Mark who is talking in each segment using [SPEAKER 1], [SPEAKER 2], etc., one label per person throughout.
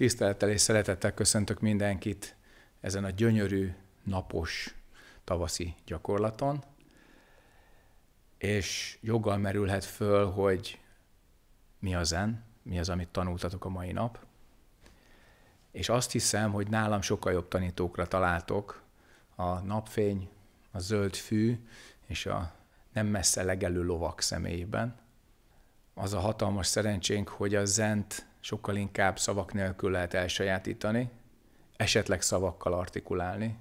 [SPEAKER 1] Tisztelettel és szeretettel köszöntök mindenkit ezen a gyönyörű, napos tavaszi gyakorlaton. És joggal merülhet föl, hogy mi az en, mi az, amit tanultatok a mai nap. És azt hiszem, hogy nálam sokkal jobb tanítókra találtok. A napfény, a zöld fű és a nem messze legelő lovak személyében. Az a hatalmas szerencsénk, hogy a zent sokkal inkább szavak nélkül lehet elsajátítani, esetleg szavakkal artikulálni,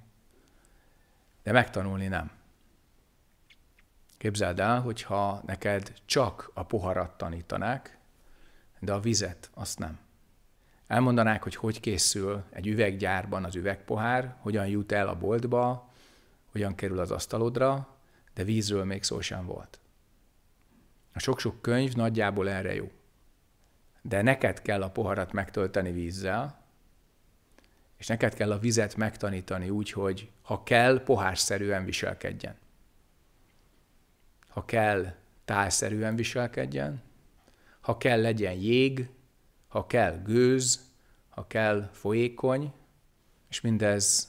[SPEAKER 1] de megtanulni nem. Képzeld el, hogyha neked csak a poharat tanítanák, de a vizet azt nem. Elmondanák, hogy hogy készül egy üveggyárban az üvegpohár, hogyan jut el a boltba, hogyan kerül az asztalodra, de vízről még szó sem volt. A sok-sok könyv nagyjából erre jó de neked kell a poharat megtölteni vízzel, és neked kell a vizet megtanítani úgy, hogy ha kell, pohárszerűen viselkedjen. Ha kell, tálszerűen viselkedjen, ha kell, legyen jég, ha kell, gőz, ha kell, folyékony, és mindez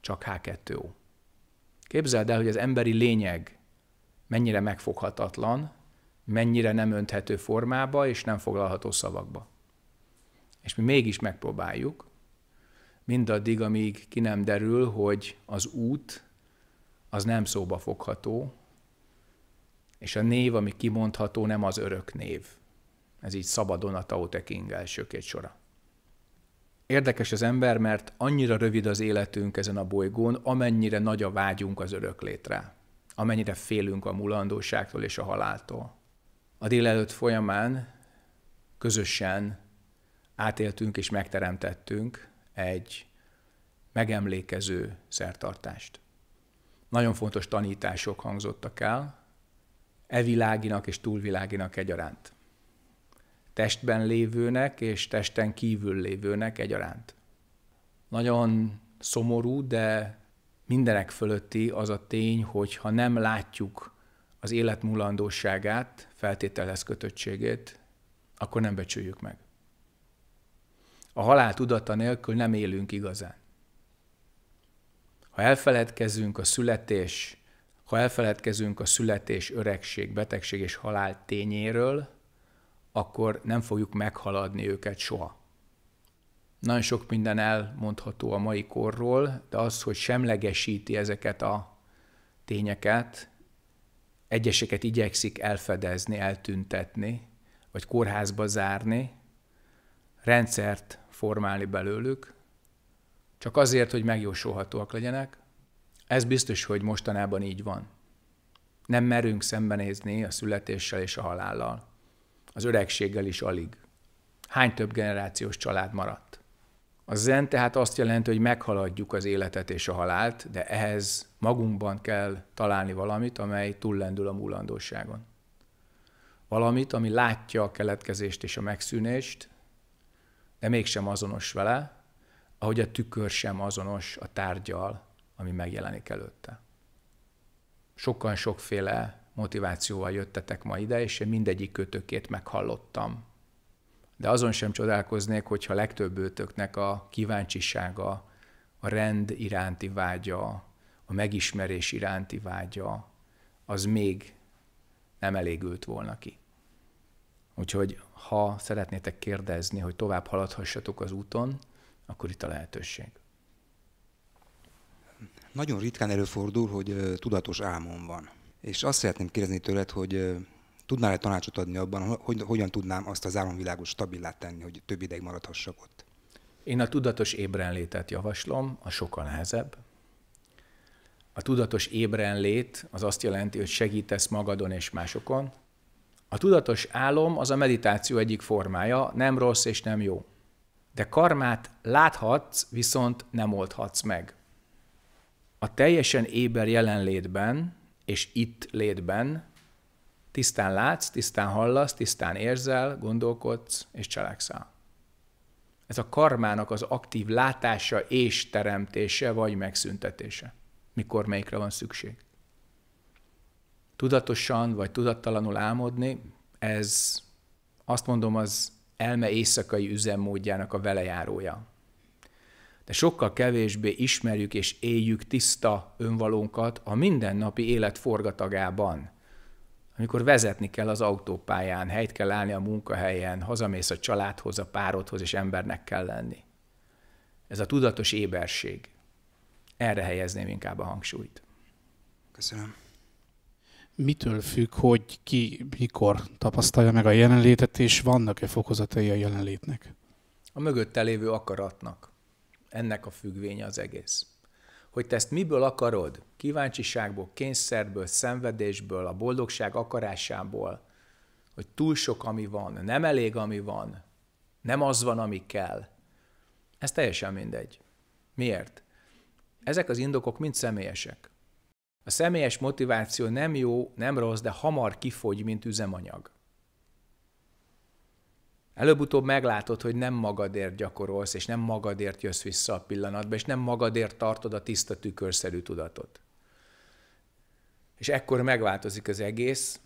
[SPEAKER 1] csak H2O. Képzeld el, hogy az emberi lényeg mennyire megfoghatatlan, mennyire nem önthető formába és nem foglalható szavakba. És mi mégis megpróbáljuk, mindaddig, amíg ki nem derül, hogy az út az nem szóba fogható, és a név, ami kimondható, nem az örök név. Ez így szabadon a Tao Te King első két sora. Érdekes az ember, mert annyira rövid az életünk ezen a bolygón, amennyire nagy a vágyunk az örök létre, amennyire félünk a mulandóságtól és a haláltól a délelőtt folyamán közösen átéltünk és megteremtettünk egy megemlékező szertartást. Nagyon fontos tanítások hangzottak el, eviláginak és túlviláginak egyaránt. Testben lévőnek és testen kívül lévőnek egyaránt. Nagyon szomorú, de mindenek fölötti az a tény, hogy ha nem látjuk az élet múlandóságát, feltételhez kötöttségét, akkor nem becsüljük meg. A halál tudata nélkül nem élünk igazán. Ha elfeledkezünk a születés, ha elfeledkezünk a születés, öregség, betegség és halál tényéről, akkor nem fogjuk meghaladni őket soha. Nagyon sok minden elmondható a mai korról, de az, hogy semlegesíti ezeket a tényeket, egyeseket igyekszik elfedezni, eltüntetni, vagy kórházba zárni, rendszert formálni belőlük, csak azért, hogy megjósolhatóak legyenek. Ez biztos, hogy mostanában így van. Nem merünk szembenézni a születéssel és a halállal. Az öregséggel is alig. Hány több generációs család maradt? A zen tehát azt jelenti, hogy meghaladjuk az életet és a halált, de ehhez magunkban kell találni valamit, amely túllendül a múlandóságon. Valamit, ami látja a keletkezést és a megszűnést, de mégsem azonos vele, ahogy a tükör sem azonos a tárgyal, ami megjelenik előtte. Sokan sokféle motivációval jöttetek ma ide, és én mindegyik kötőkét meghallottam de azon sem csodálkoznék, hogyha legtöbbőtöknek a kíváncsisága, a rend iránti vágya, a megismerés iránti vágya, az még nem elégült volna ki. Úgyhogy ha szeretnétek kérdezni, hogy tovább haladhassatok az úton, akkor itt a lehetőség. Nagyon ritkán előfordul, hogy tudatos álmom van. És azt szeretném kérdezni tőled, hogy Tudnál-e tanácsot adni abban, hogy hogyan tudnám azt az álomvilágot stabilá tenni, hogy több ideig maradhassak ott? Én a tudatos ébrenlétet javaslom, a sokkal nehezebb. A tudatos ébrenlét az azt jelenti, hogy segítesz magadon és másokon. A tudatos álom az a meditáció egyik formája, nem rossz és nem jó. De karmát láthatsz, viszont nem oldhatsz meg. A teljesen éber jelenlétben és itt létben Tisztán látsz, tisztán hallasz, tisztán érzel, gondolkodsz és cselekszel. Ez a karmának az aktív látása és teremtése vagy megszüntetése. Mikor melyikre van szükség? Tudatosan vagy tudattalanul álmodni, ez azt mondom, az elme éjszakai üzemmódjának a velejárója. De sokkal kevésbé ismerjük és éljük tiszta önvalónkat a mindennapi élet forgatagában – amikor vezetni kell az autópályán, helyt kell állni a munkahelyen, hazamész a családhoz, a párodhoz, és embernek kell lenni. Ez a tudatos éberség. Erre helyezném inkább a hangsúlyt. Köszönöm.
[SPEAKER 2] Mitől függ, hogy ki mikor tapasztalja meg a jelenlétet, és vannak-e fokozatai a jelenlétnek?
[SPEAKER 1] A mögötte lévő akaratnak. Ennek a függvénye az egész hogy te ezt miből akarod, kíváncsiságból, kényszerből, szenvedésből, a boldogság akarásából, hogy túl sok, ami van, nem elég, ami van, nem az van, ami kell. Ez teljesen mindegy. Miért? Ezek az indokok mind személyesek. A személyes motiváció nem jó, nem rossz, de hamar kifogy, mint üzemanyag. Előbb-utóbb meglátod, hogy nem magadért gyakorolsz, és nem magadért jössz vissza a pillanatba, és nem magadért tartod a tiszta tükörszerű tudatot. És ekkor megváltozik az egész.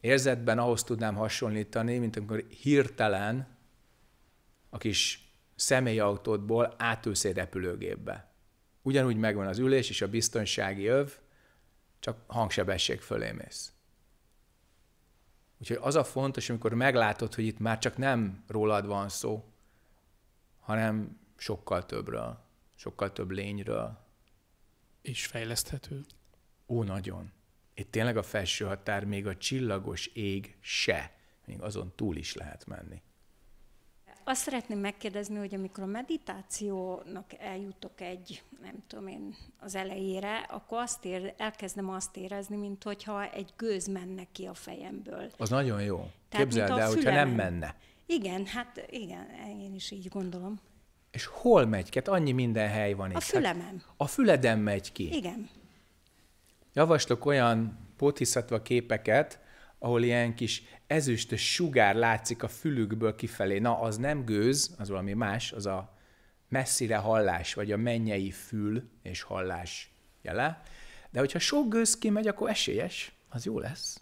[SPEAKER 1] Érzetben ahhoz tudnám hasonlítani, mint amikor hirtelen a kis személyautódból átülsz egy repülőgépbe. Ugyanúgy megvan az ülés és a biztonsági öv, csak hangsebesség fölé mész. Úgyhogy az a fontos, amikor meglátod, hogy itt már csak nem rólad van szó, hanem sokkal többről, sokkal több lényről.
[SPEAKER 2] És fejleszthető.
[SPEAKER 1] Ó, nagyon. Itt tényleg a felső határ, még a csillagos ég se, még azon túl is lehet menni.
[SPEAKER 2] Azt
[SPEAKER 3] szeretném megkérdezni, hogy amikor a meditációnak eljutok egy, nem tudom én, az elejére, akkor azt ér, elkezdem azt érezni, mint hogyha egy gőz menne ki a fejemből.
[SPEAKER 1] Az nagyon jó. Tehát, Képzeld el, hogyha nem menne.
[SPEAKER 3] Igen, hát igen, én is így gondolom.
[SPEAKER 1] És hol megy ki? Hát annyi minden hely van itt. Hát a fülemem. Hát a füledem megy ki. Igen. Javaslok olyan pótiszatva képeket, ahol ilyen kis ezüstös sugár látszik a fülükből kifelé. Na, az nem gőz, az valami más, az a messzire hallás, vagy a mennyei fül és hallás jele. De hogyha sok gőz kimegy, akkor esélyes, az jó lesz.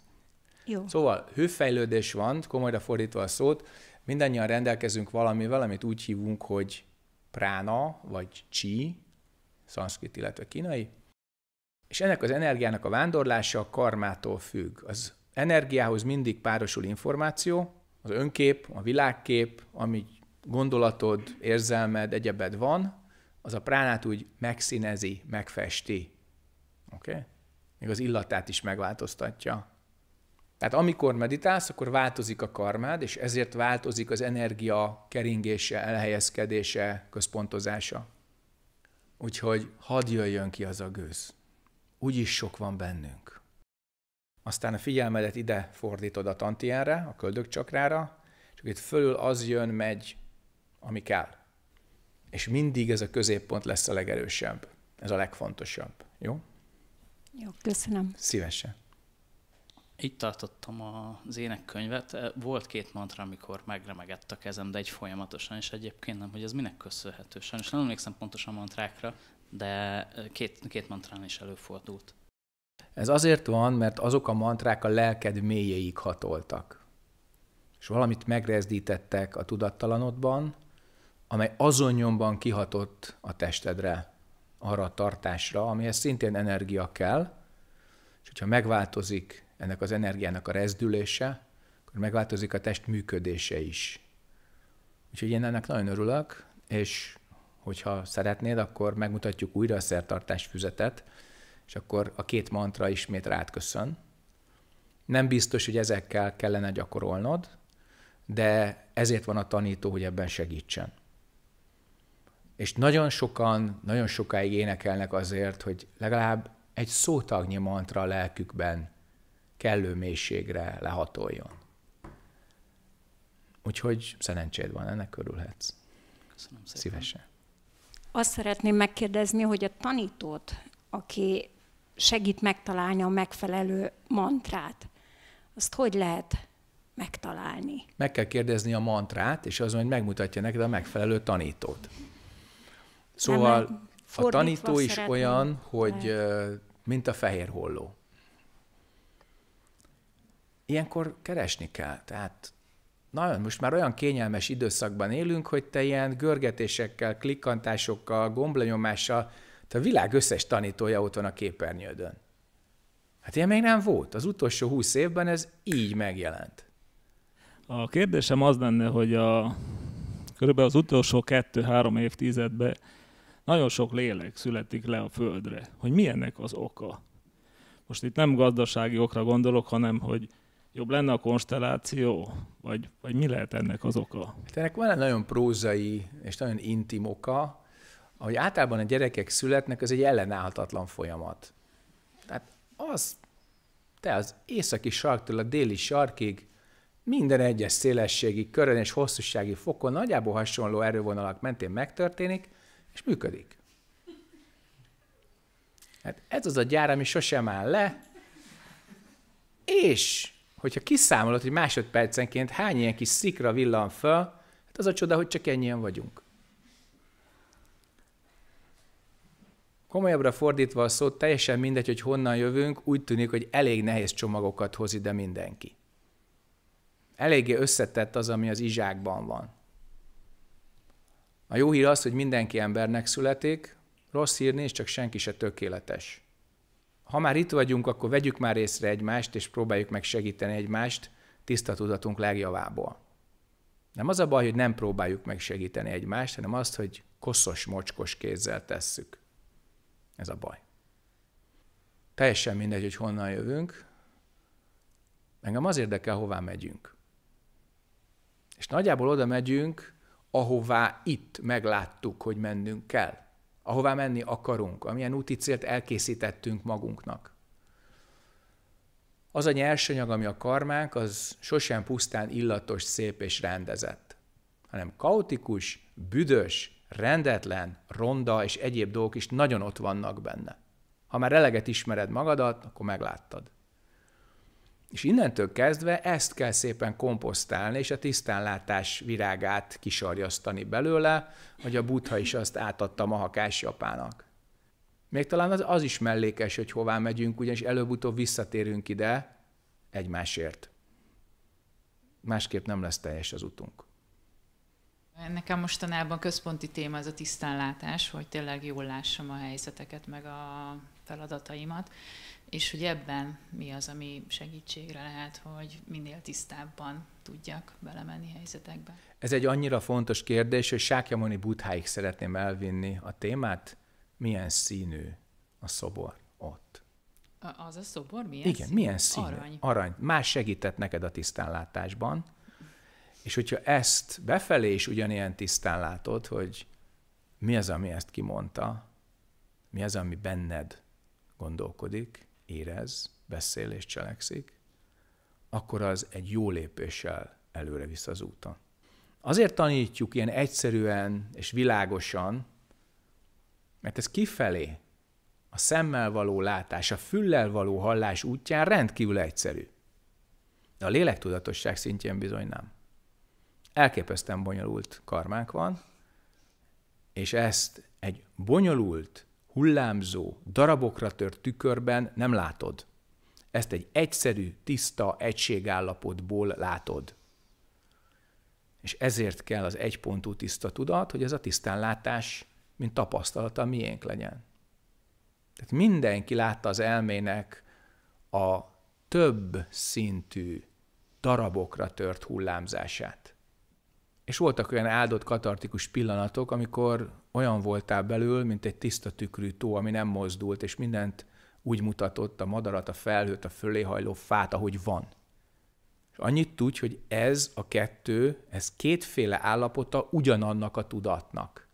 [SPEAKER 1] Jó. Szóval hőfejlődés van, komolyra fordítva a szót, mindannyian rendelkezünk valamivel, amit úgy hívunk, hogy prána, vagy csi, szanszkrit, illetve kínai, és ennek az energiának a vándorlása a karmától függ. Az energiához mindig párosul információ, az önkép, a világkép, ami gondolatod, érzelmed, egyebed van, az a pránát úgy megszínezi, megfesti. Oké? Okay? Még az illatát is megváltoztatja. Tehát amikor meditálsz, akkor változik a karmád, és ezért változik az energia keringése, elhelyezkedése, központozása. Úgyhogy hadd jöjjön ki az a gőz. Úgyis sok van bennünk aztán a figyelmedet ide fordítod a tantiánra, a köldökcsakrára, és itt fölül az jön, megy, ami kell. És mindig ez a középpont lesz a legerősebb. Ez a legfontosabb. Jó? Jó, köszönöm. Szívesen.
[SPEAKER 3] Itt tartottam az énekkönyvet. E, volt két mantra, amikor megremegett a kezem, de egy folyamatosan, és egyébként nem, hogy ez minek köszönhető. Sajnos nem emlékszem pontosan mantrákra, de e, két, két mantrán is előfordult.
[SPEAKER 1] Ez azért van, mert azok a mantrák a lelked mélyeig hatoltak. És valamit megrezdítettek a tudattalanodban, amely azon nyomban kihatott a testedre, arra a tartásra, amihez szintén energia kell, és hogyha megváltozik ennek az energiának a rezdülése, akkor megváltozik a test működése is. Úgyhogy én ennek nagyon örülök, és hogyha szeretnéd, akkor megmutatjuk újra a szertartás füzetet, és akkor a két mantra ismét rád köszön. Nem biztos, hogy ezekkel kellene gyakorolnod, de ezért van a tanító, hogy ebben segítsen. És nagyon sokan, nagyon sokáig énekelnek azért, hogy legalább egy szótagnyi mantra a lelkükben kellő mélységre lehatoljon. Úgyhogy szerencséd van, ennek körülhetsz. Köszönöm szépen. Szívesen.
[SPEAKER 3] Azt szeretném megkérdezni, hogy a tanítót, aki segít megtalálni a megfelelő mantrát. Azt hogy lehet megtalálni?
[SPEAKER 1] Meg kell kérdezni a mantrát, és az majd megmutatja neked a megfelelő tanítót. Szóval Nem, a tanító is olyan, hogy lehet. mint a fehér holló. Ilyenkor keresni kell. Tehát nagyon, most már olyan kényelmes időszakban élünk, hogy te ilyen görgetésekkel, klikkantásokkal, gomblenyomással tehát a világ összes tanítója ott van a képernyődön. Hát ilyen még nem volt. Az utolsó húsz évben ez
[SPEAKER 2] így megjelent. A kérdésem az lenne, hogy a, körülbelül az utolsó kettő-három évtizedben nagyon sok lélek születik le a földre. Hogy mi ennek az oka? Most itt nem gazdasági okra gondolok, hanem hogy jobb lenne a konstelláció, vagy, vagy mi lehet ennek az oka? Hát ennek van egy nagyon
[SPEAKER 1] prózai és nagyon intim oka, ahogy általában a gyerekek születnek, ez egy ellenállhatatlan folyamat. Tehát az, te az északi sarktól a déli sarkig, minden egyes szélességi, körön és hosszúsági fokon nagyjából hasonló erővonalak mentén megtörténik, és működik. Hát ez az a gyár, ami sosem áll le, és hogyha kiszámolod, hogy másodpercenként hány ilyen kis szikra villan föl, hát az a csoda, hogy csak ennyien vagyunk. Komolyabbra fordítva a szót, teljesen mindegy, hogy honnan jövünk, úgy tűnik, hogy elég nehéz csomagokat hoz ide mindenki. Eléggé összetett az, ami az izsákban van. A jó hír az, hogy mindenki embernek születik, rossz hír nincs, csak senki se tökéletes. Ha már itt vagyunk, akkor vegyük már észre egymást, és próbáljuk meg segíteni egymást tiszta tudatunk legjavából. Nem az a baj, hogy nem próbáljuk meg segíteni egymást, hanem azt, hogy koszos, mocskos kézzel tesszük. Ez a baj. Teljesen mindegy, hogy honnan jövünk. Engem az érdekel, hová megyünk. És nagyjából oda megyünk, ahová itt megláttuk, hogy mennünk kell. Ahová menni akarunk, amilyen úti célt elkészítettünk magunknak. Az a nyersanyag, ami a karmánk, az sosem pusztán illatos, szép és rendezett, hanem kaotikus, büdös, rendetlen, ronda és egyéb dolgok is nagyon ott vannak benne. Ha már eleget ismered magadat, akkor megláttad. És innentől kezdve ezt kell szépen komposztálni, és a tisztánlátás virágát kisarjasztani belőle, hogy a butha is azt átadta Mahakás Japának. Még talán az, az is mellékes, hogy hová megyünk, ugyanis előbb-utóbb visszatérünk ide egymásért. Másképp nem lesz teljes az utunk.
[SPEAKER 4] Nekem mostanában központi téma ez a tisztánlátás, hogy tényleg jól lássam a helyzeteket, meg a feladataimat, és hogy ebben mi az, ami segítségre lehet, hogy minél tisztábban tudjak belemenni helyzetekbe.
[SPEAKER 1] Ez egy annyira fontos kérdés, hogy Sákyamoni Butháig szeretném elvinni a témát. Milyen színű a szobor ott?
[SPEAKER 5] A, az a szobor milyen Igen, színű? milyen színű? Arany.
[SPEAKER 1] Arany. Más segített neked a tisztánlátásban, és hogyha ezt befelé is ugyanilyen tisztán látod, hogy mi az, ami ezt kimondta, mi az, ami benned gondolkodik, érez, beszél és cselekszik, akkor az egy jó lépéssel előre visz az úton. Azért tanítjuk ilyen egyszerűen és világosan, mert ez kifelé, a szemmel való látás, a füllel való hallás útján rendkívül egyszerű. De a lélektudatosság szintjén bizony nem elképesztően bonyolult karmánk van, és ezt egy bonyolult, hullámzó, darabokra tört tükörben nem látod. Ezt egy egyszerű, tiszta egységállapotból látod. És ezért kell az egypontú tiszta tudat, hogy ez a tisztánlátás, mint tapasztalata miénk legyen. Tehát mindenki látta az elmének a több szintű darabokra tört hullámzását. És voltak olyan áldott katartikus pillanatok, amikor olyan voltál belül, mint egy tiszta tükrű tó, ami nem mozdult, és mindent úgy mutatott, a madarat, a felhőt, a föléhajló fát, ahogy van. És annyit tudj, hogy ez a kettő, ez kétféle állapota ugyanannak a tudatnak.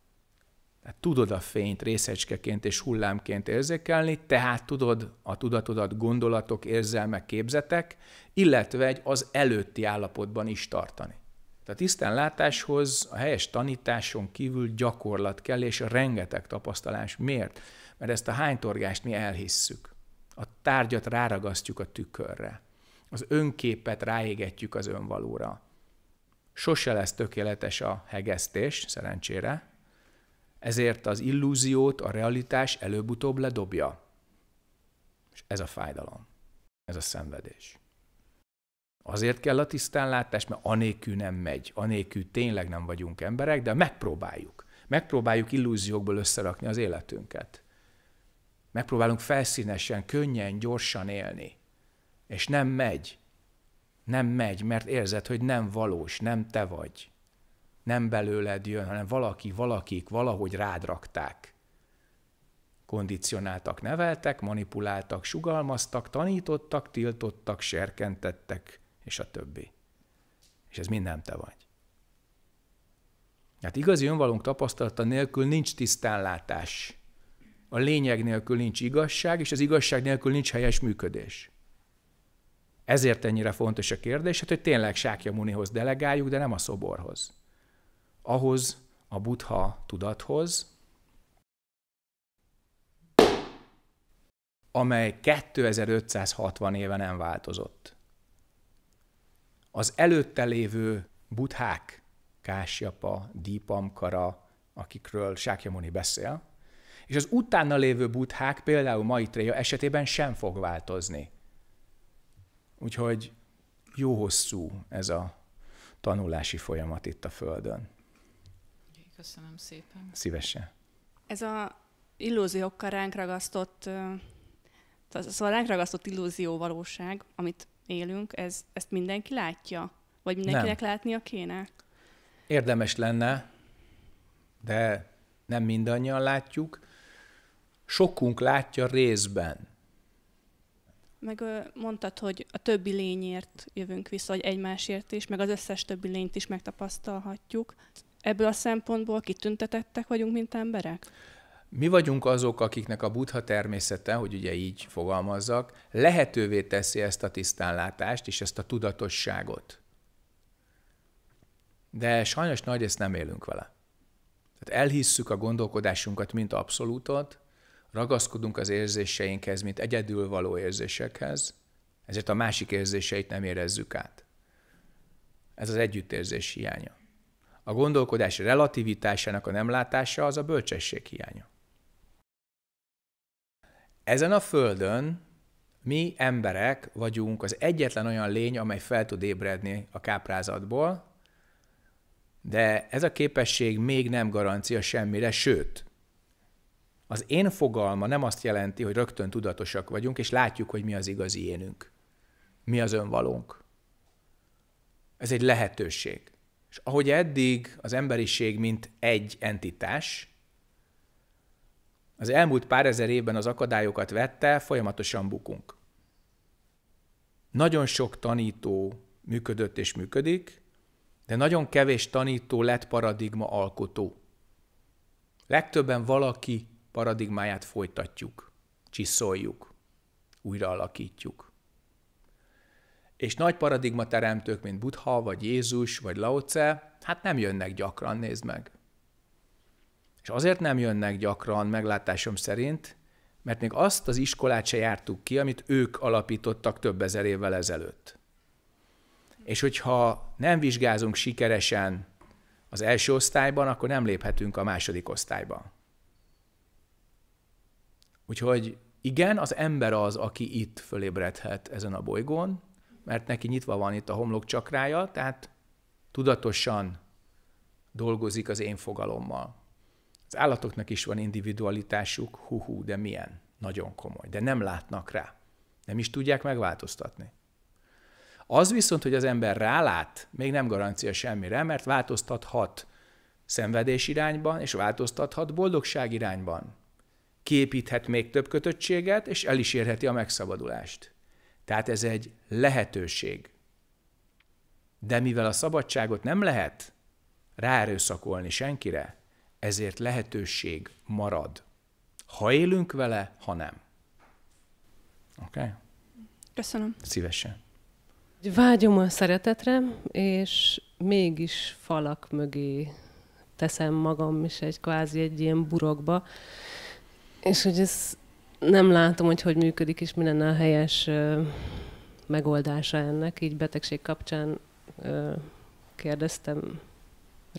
[SPEAKER 1] Tehát tudod a fényt részecskeként és hullámként érzékelni, tehát tudod a tudatodat gondolatok, érzelmek, képzetek, illetve egy az előtti állapotban is tartani. Tehát látáshoz a helyes tanításon kívül gyakorlat kell, és rengeteg tapasztalás. Miért? Mert ezt a hánytorgást mi elhisszük. A tárgyat ráragasztjuk a tükörre. Az önképet ráégetjük az önvalóra. Sose lesz tökéletes a hegesztés, szerencsére, ezért az illúziót a realitás előbb-utóbb ledobja. És ez a fájdalom, ez a szenvedés. Azért kell a tisztánlátás, mert anélkül nem megy, anélkül tényleg nem vagyunk emberek, de megpróbáljuk. Megpróbáljuk illúziókból összerakni az életünket. Megpróbálunk felszínesen, könnyen, gyorsan élni. És nem megy. Nem megy, mert érzed, hogy nem valós, nem te vagy. Nem belőled jön, hanem valaki, valakik valahogy rád rakták. Kondicionáltak, neveltek, manipuláltak, sugalmaztak, tanítottak, tiltottak, serkentettek, és a többi. És ez mind nem te vagy. Hát igazi önvalónk tapasztalata nélkül nincs tisztánlátás. A lényeg nélkül nincs igazság, és az igazság nélkül nincs helyes működés. Ezért ennyire fontos a kérdés, hát, hogy tényleg Sákja Munihoz delegáljuk, de nem a szoborhoz. Ahhoz a buddha tudathoz, amely 2560 éve nem változott az előtte lévő buthák, Kásyapa, Dípamkara, akikről Sákyamoni beszél, és az utána lévő buthák, például Maitreya esetében sem fog változni. Úgyhogy jó hosszú ez a tanulási folyamat itt a Földön.
[SPEAKER 5] Köszönöm szépen. Szívesen. Ez a illúziókkal ránk ragasztott, szóval ránk ragasztott illúzió valóság, amit élünk, ez, ezt mindenki látja? Vagy mindenkinek nem. látnia kéne?
[SPEAKER 1] Érdemes lenne, de nem mindannyian látjuk. Sokunk látja részben.
[SPEAKER 5] Meg mondtad, hogy a többi lényért jövünk vissza, vagy egymásért is, meg az összes többi lényt is megtapasztalhatjuk. Ebből a szempontból kitüntetettek vagyunk, mint emberek?
[SPEAKER 1] Mi vagyunk azok, akiknek a buddha természete, hogy ugye így fogalmazzak, lehetővé teszi ezt a tisztánlátást és ezt a tudatosságot. De sajnos nagy ezt nem élünk vele. Tehát elhisszük a gondolkodásunkat, mint abszolútot, ragaszkodunk az érzéseinkhez, mint egyedül való érzésekhez, ezért a másik érzéseit nem érezzük át. Ez az együttérzés hiánya. A gondolkodás relativitásának a nem látása az a bölcsesség hiánya. Ezen a földön mi emberek vagyunk az egyetlen olyan lény, amely fel tud ébredni a káprázatból, de ez a képesség még nem garancia semmire, sőt, az én fogalma nem azt jelenti, hogy rögtön tudatosak vagyunk, és látjuk, hogy mi az igazi énünk, mi az önvalónk. Ez egy lehetőség. És ahogy eddig az emberiség, mint egy entitás, az elmúlt pár ezer évben az akadályokat vette, folyamatosan bukunk. Nagyon sok tanító működött és működik, de nagyon kevés tanító lett paradigma alkotó. Legtöbben valaki paradigmáját folytatjuk, csiszoljuk, újra alakítjuk. És nagy paradigma teremtők, mint Buddha, vagy Jézus, vagy Laoce, hát nem jönnek gyakran, nézd meg. És azért nem jönnek gyakran, meglátásom szerint, mert még azt az iskolát se jártuk ki, amit ők alapítottak több ezer évvel ezelőtt. És hogyha nem vizsgázunk sikeresen az első osztályban, akkor nem léphetünk a második osztályba. Úgyhogy igen, az ember az, aki itt fölébredhet ezen a bolygón, mert neki nyitva van itt a homlok csakrája, tehát tudatosan dolgozik az én fogalommal. Az állatoknak is van individualitásuk, hú, de milyen, nagyon komoly, de nem látnak rá. Nem is tudják megváltoztatni. Az viszont, hogy az ember rálát, még nem garancia semmire, mert változtathat szenvedés irányban, és változtathat boldogság irányban. Képíthet még több kötöttséget, és el is érheti a megszabadulást. Tehát ez egy lehetőség. De mivel a szabadságot nem lehet ráerőszakolni senkire, ezért lehetőség marad. Ha élünk vele, ha nem. Oké? Okay? Köszönöm. Szívesen.
[SPEAKER 5] Vágyom a szeretetre, és mégis falak mögé teszem magam is egy kvázi egy ilyen burokba. És hogy ez nem látom, hogy hogy működik, és mi lenne a helyes megoldása ennek. Így betegség kapcsán kérdeztem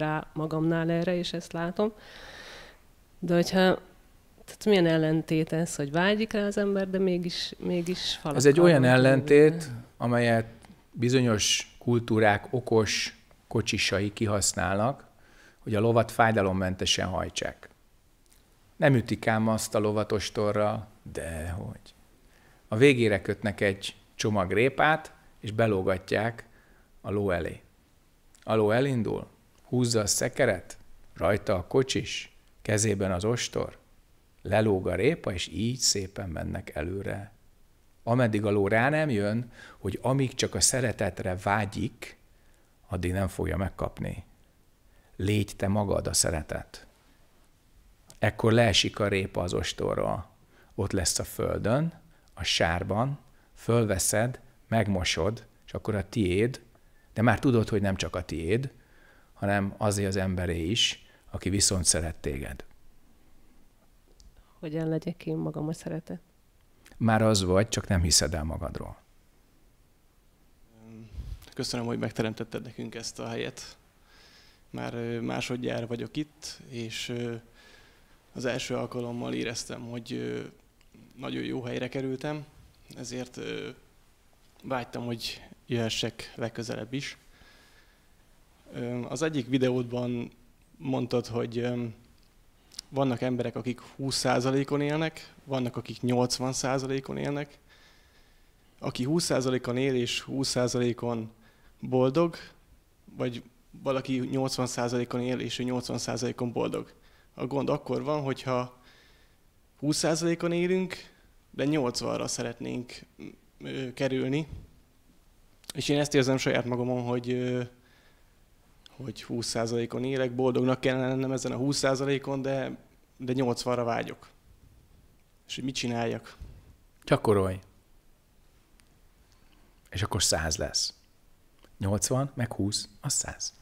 [SPEAKER 5] rá magamnál erre, és ezt látom. De hogyha tehát milyen ellentét ez, hogy vágyik rá az ember, de mégis, mégis Ez egy olyan ellentét,
[SPEAKER 1] minden. amelyet bizonyos kultúrák okos kocsisai kihasználnak, hogy a lovat fájdalommentesen hajtsák. Nem ütik ám azt a de hogy A végére kötnek egy csomag répát, és belógatják a ló elé. A ló elindul, húzza a szekeret, rajta a kocsis, kezében az ostor, lelóg a répa, és így szépen mennek előre. Ameddig a ló rá nem jön, hogy amíg csak a szeretetre vágyik, addig nem fogja megkapni. Légy te magad a szeretet. Ekkor leesik a répa az ostorról. Ott lesz a földön, a sárban, fölveszed, megmosod, és akkor a tiéd, de már tudod, hogy nem csak a tiéd, hanem azért az emberé is, aki viszont szeret téged.
[SPEAKER 4] Hogyan legyek én magam a szeretet?
[SPEAKER 1] Már az vagy, csak nem hiszed el magadról.
[SPEAKER 2] Köszönöm, hogy megteremtetted nekünk ezt a helyet. Már másodjára vagyok itt, és az első alkalommal éreztem, hogy nagyon jó helyre kerültem, ezért vágytam, hogy jöhessek legközelebb is. Az egyik videódban mondtad, hogy vannak emberek, akik 20%-on élnek, vannak, akik 80%-on élnek. Aki 20%-on él és 20%-on boldog, vagy valaki 80%-on él és 80%-on boldog. A gond akkor van, hogyha 20%-on élünk, de 80-ra szeretnénk kerülni. És én ezt érzem saját magamon, hogy hogy 20%-on élek, boldognak kellene lennem ezen a 20%-on, de, de 80-ra vágyok. És hogy mit csináljak?
[SPEAKER 1] Gyakorolj. És akkor 100 lesz. 80, meg 20, az 100.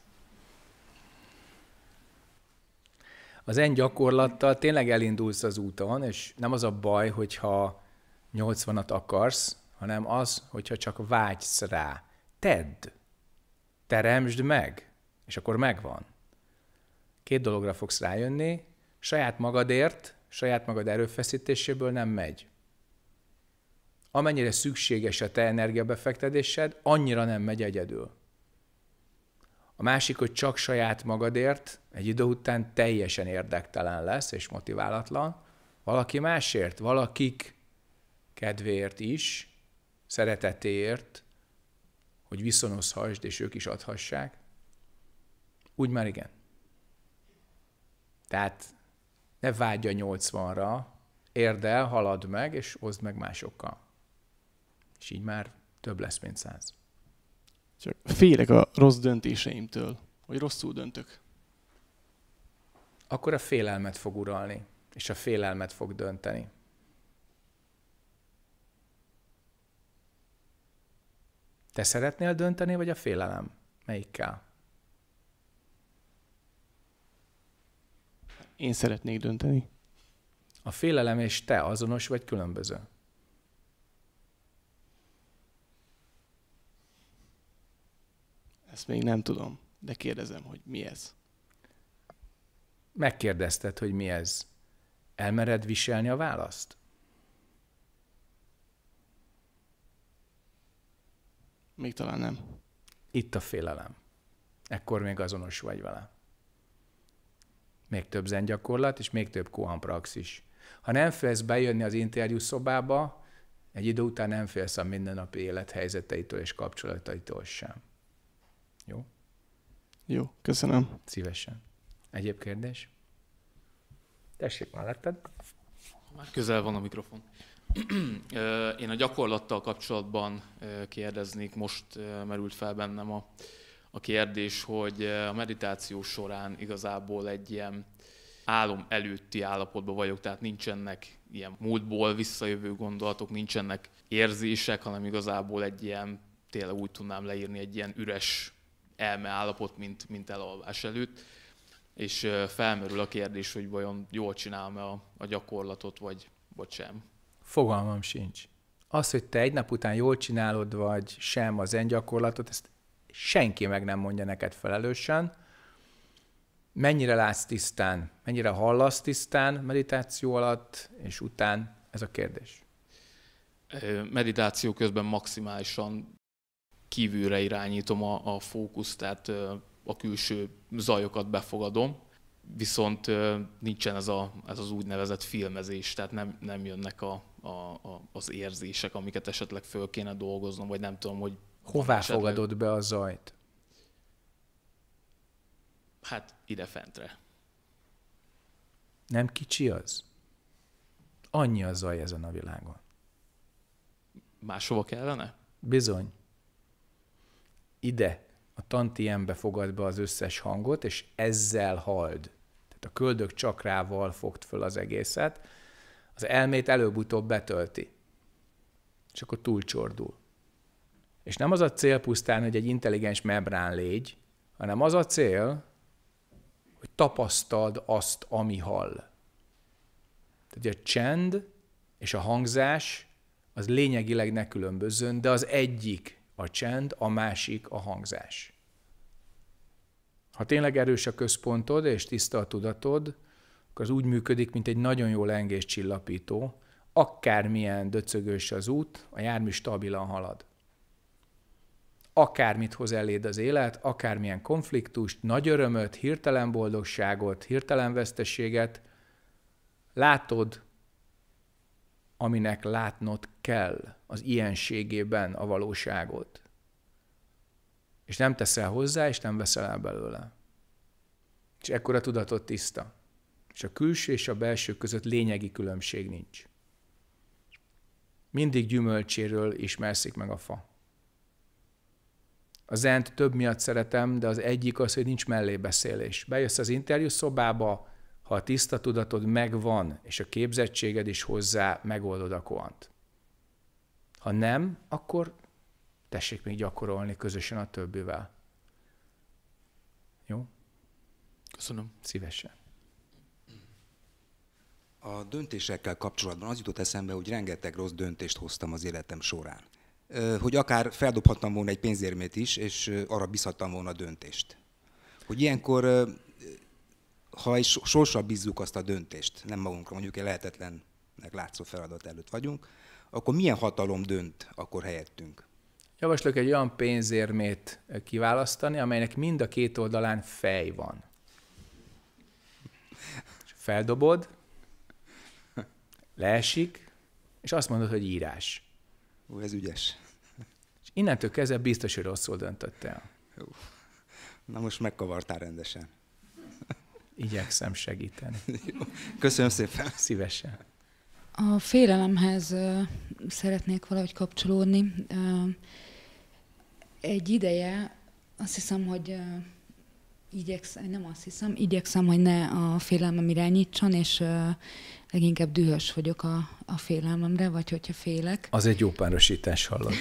[SPEAKER 1] Az en gyakorlattal tényleg elindulsz az úton, és nem az a baj, hogyha 80-at akarsz, hanem az, hogyha csak vágysz rá. Tedd! Teremtsd meg! És akkor megvan. Két dologra fogsz rájönni, saját magadért, saját magad erőfeszítéséből nem megy. Amennyire szükséges a te energiabefektetésed, annyira nem megy egyedül. A másik, hogy csak saját magadért egy idő után teljesen érdektelen lesz és motiválatlan. Valaki másért, valakik kedvéért is, szeretetéért, hogy viszonozhassd, és ők is adhassák úgy már igen. Tehát ne a 80-ra, el, halad meg, és oszd meg másokkal. És így már több lesz, mint száz.
[SPEAKER 2] Csak félek a rossz döntéseimtől,
[SPEAKER 1] hogy rosszul döntök. Akkor a félelmet fog uralni, és a félelmet fog dönteni. Te szeretnél dönteni, vagy a félelem? Melyikkel? én szeretnék dönteni. A félelem és te azonos vagy
[SPEAKER 2] különböző? Ezt még nem tudom, de kérdezem, hogy mi ez.
[SPEAKER 1] Megkérdezted, hogy mi ez. Elmered viselni a választ? Még talán nem. Itt a félelem. Ekkor még azonos vagy vele még több zengyakorlat, és még több koan praxis. Ha nem félsz bejönni az interjú szobába, egy idő után nem félsz a mindennapi élet és kapcsolataitól sem.
[SPEAKER 2] Jó? Jó, köszönöm. Szívesen.
[SPEAKER 1] Egyéb kérdés? Tessék melletted. Már közel van a mikrofon. Én a gyakorlattal kapcsolatban kérdeznék, most merült fel bennem a a kérdés, hogy eh, a meditáció során igazából egy ilyen álom előtti állapotban vagyok, tehát nincsenek ilyen múltból visszajövő gondolatok, nincsenek érzések, hanem igazából egy ilyen, tényleg úgy tudnám leírni, egy ilyen üres elme állapot, mint, mint elalvás előtt. És eh, felmerül a kérdés, hogy vajon jól csinálom-e a, a gyakorlatot, vagy, vagy sem. Fogalmam sincs. Az, hogy te egy nap után jól csinálod, vagy sem az engyakorlatot, gyakorlatot, ezt senki meg nem mondja neked felelősen, mennyire látsz tisztán, mennyire hallasz tisztán meditáció alatt, és után, ez a kérdés. Meditáció közben maximálisan kívülre
[SPEAKER 2] irányítom a, a fókuszt, tehát a külső zajokat befogadom, viszont nincsen ez, a, ez az úgynevezett filmezés, tehát nem, nem jönnek a, a, a, az érzések, amiket esetleg föl kéne dolgoznom, vagy nem tudom, hogy Hová esetleg... fogadod
[SPEAKER 1] be a zajt?
[SPEAKER 2] Hát ide fentre.
[SPEAKER 1] Nem kicsi az? Annyi a zaj ezen a világon. Máshova kellene? Bizony. Ide, a tantiembe fogad be az összes hangot, és ezzel hald. Tehát a köldök csakrával fogd föl az egészet, az elmét előbb-utóbb betölti, és akkor túlcsordul. És nem az a cél pusztán, hogy egy intelligens membrán légy, hanem az a cél, hogy tapasztald azt, ami hall. Tehát a csend és a hangzás az lényegileg ne különbözön, de az egyik a csend, a másik a hangzás. Ha tényleg erős a központod és tiszta a tudatod, akkor az úgy működik, mint egy nagyon jó lengés csillapító, akármilyen döcögős az út, a jármű stabilan halad akármit hoz eléd az élet, akármilyen konfliktust, nagy örömöt, hirtelen boldogságot, hirtelen vesztességet, látod, aminek látnod kell az ilyenségében a valóságot. És nem teszel hozzá, és nem veszel el belőle. És ekkor a tudatod tiszta. És a külső és a belső között lényegi különbség nincs. Mindig gyümölcséről ismerszik meg a fa. A zent több miatt szeretem, de az egyik az, hogy nincs mellébeszélés. Bejössz az interjú szobába, ha a tiszta tudatod megvan, és a képzettséged is hozzá, megoldod a koant. Ha nem, akkor tessék még gyakorolni közösen a többivel. Jó? Köszönöm. Szívesen. A döntésekkel kapcsolatban az jutott eszembe, hogy rengeteg rossz döntést hoztam az életem során hogy akár feldobhattam volna egy pénzérmét is, és arra bízhattam volna a döntést. Hogy ilyenkor, ha egy sorsra bízzuk azt a döntést, nem magunkra, mondjuk egy lehetetlennek látszó feladat előtt vagyunk, akkor milyen hatalom dönt akkor helyettünk? Javaslok egy olyan pénzérmét kiválasztani, amelynek mind a két oldalán fej van. Feldobod, leesik, és azt mondod, hogy írás. Ó, ez ügyes. És innentől kezdve biztos, hogy rosszul döntött el. Jó. Na most megkavartál rendesen. Igyekszem segíteni. Jó. Köszönöm szépen. Szívesen.
[SPEAKER 6] A félelemhez szeretnék valahogy kapcsolódni. Egy ideje azt hiszem, hogy Igyekszem, nem azt hiszem, igyekszem, hogy ne a félelmem irányítson, és uh, leginkább dühös vagyok a, a félelmemre, vagy hogyha félek.
[SPEAKER 1] Az egy jó párosítás hallott.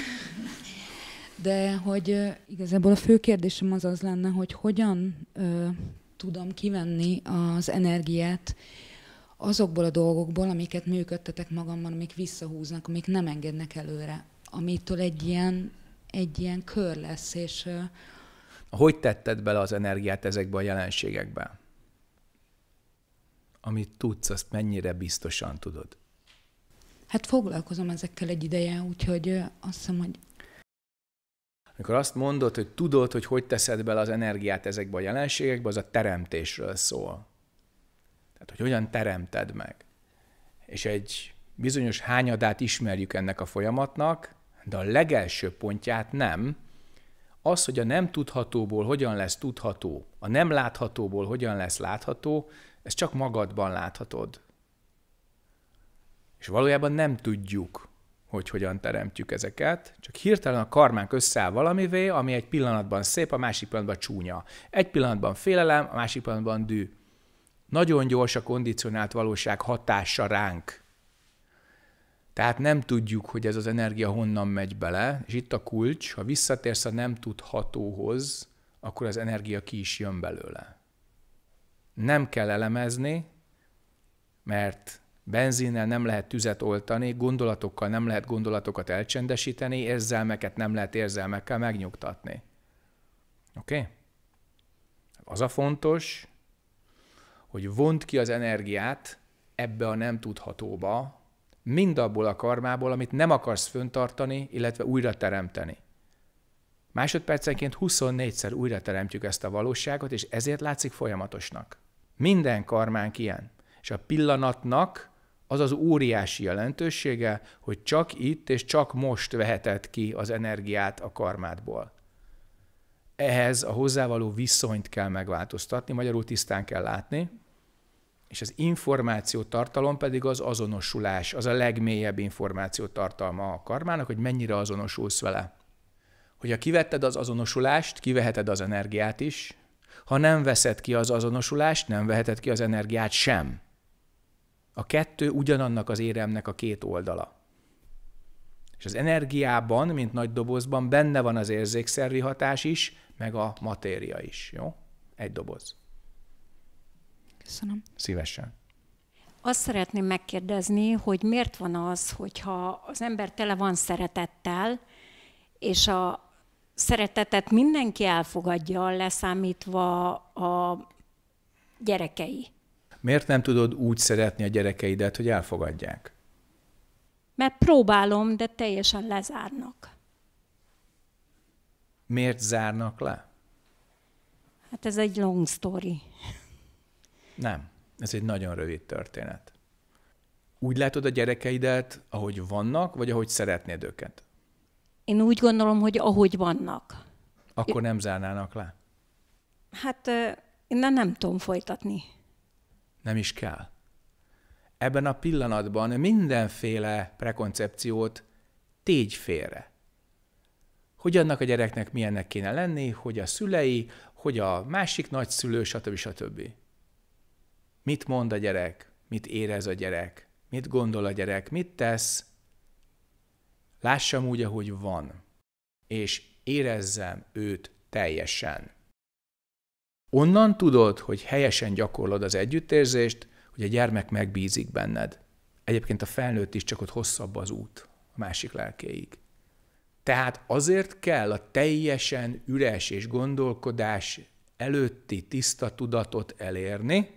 [SPEAKER 6] De hogy uh, igazából a fő kérdésem az az lenne, hogy hogyan uh, tudom kivenni az energiát azokból a dolgokból, amiket működtetek magamban, amik visszahúznak, amik nem engednek előre, amitől egy ilyen, egy ilyen kör lesz, és
[SPEAKER 1] uh, hogy tetted bele az energiát ezekbe a jelenségekbe? Amit tudsz, azt mennyire biztosan tudod?
[SPEAKER 6] Hát foglalkozom ezekkel egy ideje, úgyhogy azt hiszem, hogy...
[SPEAKER 1] Amikor azt mondod, hogy tudod, hogy hogy teszed bele az energiát ezekbe a jelenségekbe, az a teremtésről szól. Tehát, hogy hogyan teremted meg. És egy bizonyos hányadát ismerjük ennek a folyamatnak, de a legelső pontját nem, az, hogy a nem tudhatóból hogyan lesz tudható, a nem láthatóból hogyan lesz látható, ez csak magadban láthatod. És valójában nem tudjuk, hogy hogyan teremtjük ezeket, csak hirtelen a karmánk összeáll valamivé, ami egy pillanatban szép, a másik pillanatban csúnya. Egy pillanatban félelem, a másik pillanatban dű. Nagyon gyors a kondicionált valóság hatása ránk. Tehát nem tudjuk, hogy ez az energia honnan megy bele, és itt a kulcs, ha visszatérsz a nem tudhatóhoz, akkor az energia ki is jön belőle. Nem kell elemezni, mert benzinnel nem lehet tüzet oltani, gondolatokkal nem lehet gondolatokat elcsendesíteni, érzelmeket nem lehet érzelmekkel megnyugtatni. Oké? Okay? Az a fontos, hogy vont ki az energiát ebbe a nem tudhatóba, mind abból a karmából, amit nem akarsz föntartani, illetve újra teremteni. Másodpercenként 24-szer újra teremtjük ezt a valóságot, és ezért látszik folyamatosnak. Minden karmánk ilyen. És a pillanatnak az az óriási jelentősége, hogy csak itt és csak most veheted ki az energiát a karmádból. Ehhez a hozzávaló viszonyt kell megváltoztatni, magyarul tisztán kell látni, és az információ tartalom pedig az azonosulás, az a legmélyebb információ tartalma a karmának, hogy mennyire azonosulsz vele. Hogyha kivetted az azonosulást, kiveheted az energiát is, ha nem veszed ki az azonosulást, nem veheted ki az energiát sem. A kettő ugyanannak az éremnek a két oldala. És az energiában, mint nagy dobozban, benne van az érzékszervi hatás is, meg a matéria is. Jó? Egy doboz. Köszönöm. Szívesen.
[SPEAKER 3] Azt szeretném megkérdezni, hogy miért van az, hogyha az ember tele van szeretettel, és a szeretetet mindenki elfogadja, leszámítva a gyerekei.
[SPEAKER 1] Miért nem tudod úgy szeretni a gyerekeidet, hogy elfogadják?
[SPEAKER 3] Mert próbálom, de teljesen lezárnak.
[SPEAKER 1] Miért zárnak le?
[SPEAKER 3] Hát ez egy long story.
[SPEAKER 1] Nem. Ez egy nagyon rövid történet. Úgy látod a gyerekeidet, ahogy vannak, vagy ahogy szeretnéd őket?
[SPEAKER 3] Én úgy gondolom, hogy ahogy vannak.
[SPEAKER 1] Akkor nem zárnának le?
[SPEAKER 3] Hát én nem tudom folytatni.
[SPEAKER 1] Nem is kell. Ebben a pillanatban mindenféle prekoncepciót tégy félre. Hogy annak a gyereknek milyennek kéne lenni, hogy a szülei, hogy a másik nagyszülő, stb. stb. Mit mond a gyerek? Mit érez a gyerek? Mit gondol a gyerek? Mit tesz? Lássam úgy, ahogy van, és érezzem őt teljesen. Onnan tudod, hogy helyesen gyakorlod az együttérzést, hogy a gyermek megbízik benned. Egyébként a felnőtt is csak ott hosszabb az út a másik lelkéig. Tehát azért kell a teljesen üres és gondolkodás előtti tiszta tudatot elérni,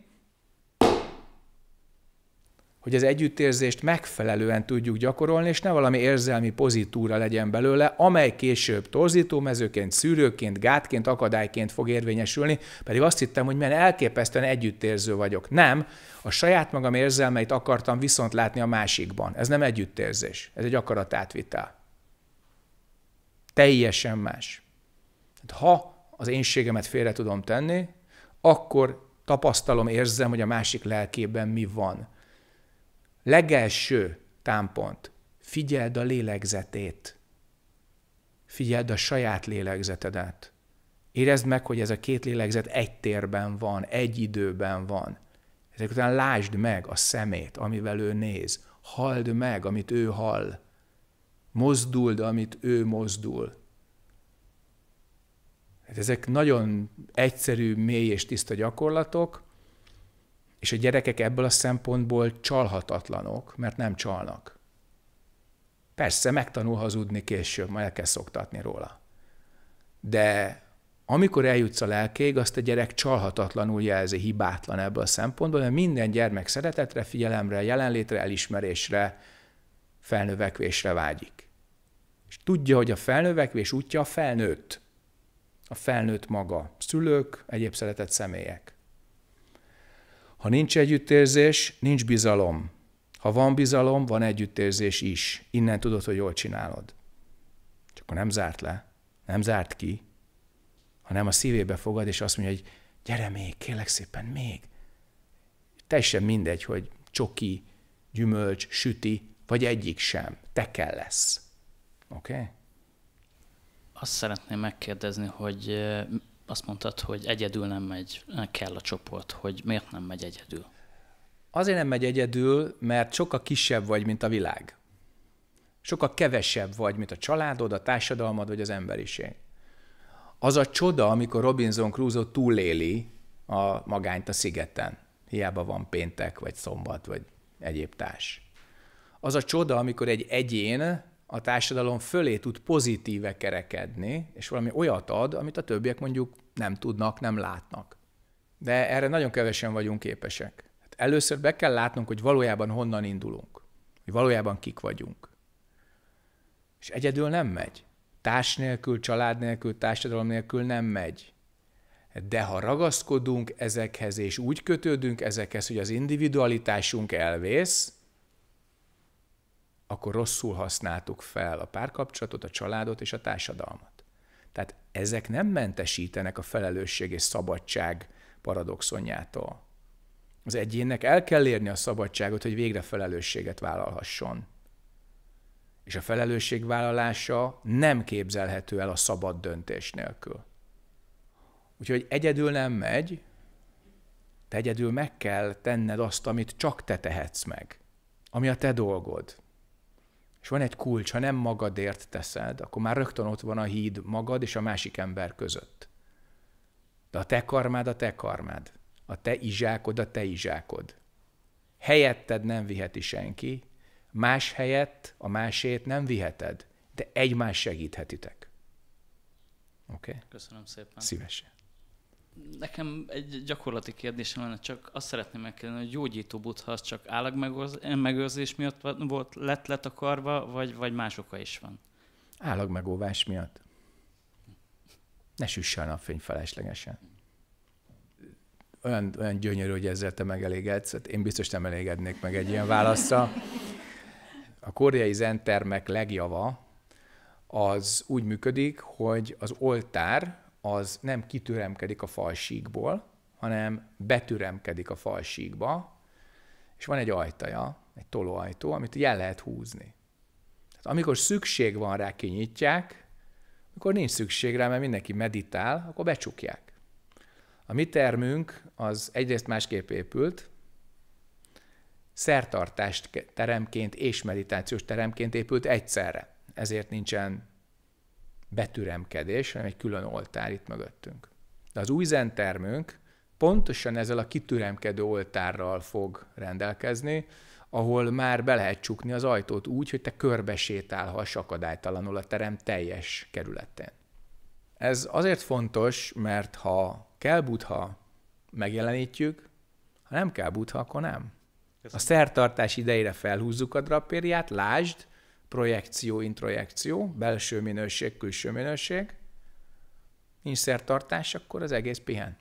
[SPEAKER 1] hogy az együttérzést megfelelően tudjuk gyakorolni, és ne valami érzelmi pozitúra legyen belőle, amely később torzítómezőként, szűrőként, gátként, akadályként fog érvényesülni, pedig azt hittem, hogy milyen elképesztően együttérző vagyok. Nem, a saját magam érzelmeit akartam viszont látni a másikban. Ez nem együttérzés, ez egy akaratátvitel. Teljesen más. Hát ha az énségemet félre tudom tenni, akkor tapasztalom, érzem, hogy a másik lelkében mi van legelső támpont, figyeld a lélegzetét. Figyeld a saját lélegzetedet. Érezd meg, hogy ez a két lélegzet egy térben van, egy időben van. Ezek után lásd meg a szemét, amivel ő néz. Halld meg, amit ő hall. Mozduld, amit ő mozdul. Hát ezek nagyon egyszerű, mély és tiszta gyakorlatok, és a gyerekek ebből a szempontból csalhatatlanok, mert nem csalnak. Persze, megtanul hazudni később, majd el kell szoktatni róla. De amikor eljutsz a lelkéig, azt a gyerek csalhatatlanul jelzi, hibátlan ebből a szempontból, mert minden gyermek szeretetre, figyelemre, jelenlétre, elismerésre, felnövekvésre vágyik. És tudja, hogy a felnövekvés útja a felnőtt. A felnőtt maga, szülők, egyéb szeretett személyek. Ha nincs együttérzés, nincs bizalom. Ha van bizalom, van együttérzés is. Innen tudod, hogy jól csinálod. Csak akkor nem zárt le, nem zárt ki, hanem a szívébe fogad, és azt mondja, hogy gyere még, kérlek szépen, még. Teljesen mindegy, hogy csoki, gyümölcs, süti, vagy egyik sem. Te kell lesz. Oké? Okay? Azt szeretném megkérdezni, hogy azt mondtad, hogy egyedül nem megy, kell a csoport, hogy miért nem megy egyedül? Azért nem megy egyedül, mert sokkal kisebb vagy, mint a világ. Sokkal kevesebb vagy, mint a családod, a társadalmad vagy az emberiség. Az a csoda, amikor Robinson Crusoe túléli a magányt a szigeten. Hiába van péntek, vagy szombat, vagy egyéb társ. Az a csoda, amikor egy egyén a társadalom fölé tud pozitíve kerekedni, és valami olyat ad, amit a többiek mondjuk nem tudnak, nem látnak. De erre nagyon kevesen vagyunk képesek. Hát először be kell látnunk, hogy valójában honnan indulunk, hogy valójában kik vagyunk. És egyedül nem megy. Társ nélkül, család nélkül, társadalom nélkül nem megy. De ha ragaszkodunk ezekhez, és úgy kötődünk ezekhez, hogy az individualitásunk elvész, akkor rosszul használtuk fel a párkapcsolatot, a családot és a társadalmat. Tehát ezek nem mentesítenek a felelősség és szabadság paradoxonjától. Az egyénnek el kell érni a szabadságot, hogy végre felelősséget vállalhasson. És a felelősség vállalása nem képzelhető el a szabad döntés nélkül. Úgyhogy egyedül nem megy, te egyedül meg kell tenned azt, amit csak te tehetsz meg, ami a te dolgod, és van egy kulcs, ha nem magadért teszed, akkor már rögtön ott van a híd magad és a másik ember között. De a te karmád a te karmád. A te izsákod a te izsákod. Helyetted nem viheti senki, más helyett a másét nem viheted, de egymás segíthetitek. Oké? Okay?
[SPEAKER 3] Köszönöm szépen. Szívesen nekem egy gyakorlati kérdésem lenne, csak azt szeretném megkérdezni, hogy gyógyító butha az csak állagmegőrzés miatt volt, lett letakarva, vagy, vagy más oka is van?
[SPEAKER 1] Állagmegóvás miatt. Ne süss a napfény feleslegesen. Olyan, olyan gyönyörű, hogy ezzel te megelégedsz. Hát én biztos nem elégednék meg egy ilyen válaszra. A koreai zentermek legjava az úgy működik, hogy az oltár, az nem kitüremkedik a falsíkból, hanem betüremkedik a falsíkba, és van egy ajtaja, egy tolóajtó, amit el lehet húzni. Tehát amikor szükség van rá, kinyitják, amikor nincs szükség rá, mert mindenki meditál, akkor becsukják. A mi termünk az egyrészt másképp épült, szertartást teremként és meditációs teremként épült egyszerre. Ezért nincsen betüremkedés, hanem egy külön oltár itt mögöttünk. De az új zentermünk pontosan ezzel a kitüremkedő oltárral fog rendelkezni, ahol már be lehet csukni az ajtót úgy, hogy te körbesétálhass akadálytalanul a terem teljes kerületén. Ez azért fontos, mert ha kell butha, megjelenítjük, ha nem kell butha, akkor nem. A szertartás idejére felhúzzuk a drapériát, lásd, projekció, introjekció, belső minőség, külső minőség, nincs szertartás, akkor az egész pihen.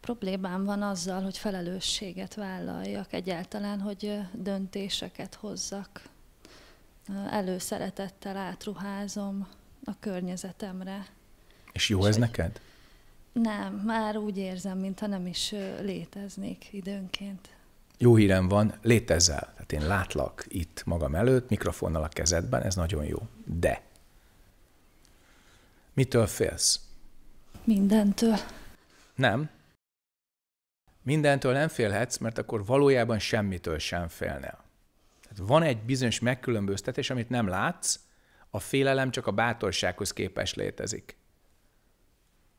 [SPEAKER 4] Problémám van azzal, hogy felelősséget vállaljak egyáltalán, hogy döntéseket hozzak. Előszeretettel átruházom a környezetemre.
[SPEAKER 1] És jó és ez hogy... neked?
[SPEAKER 4] Nem, már úgy érzem, mintha nem is léteznék időnként
[SPEAKER 1] jó hírem van, létezel. Tehát én látlak itt magam előtt, mikrofonnal a kezedben, ez nagyon jó. De mitől félsz?
[SPEAKER 4] Mindentől.
[SPEAKER 1] Nem. Mindentől nem félhetsz, mert akkor valójában semmitől sem félnél. Tehát van egy bizonyos megkülönböztetés, amit nem látsz, a félelem csak a bátorsághoz képes létezik.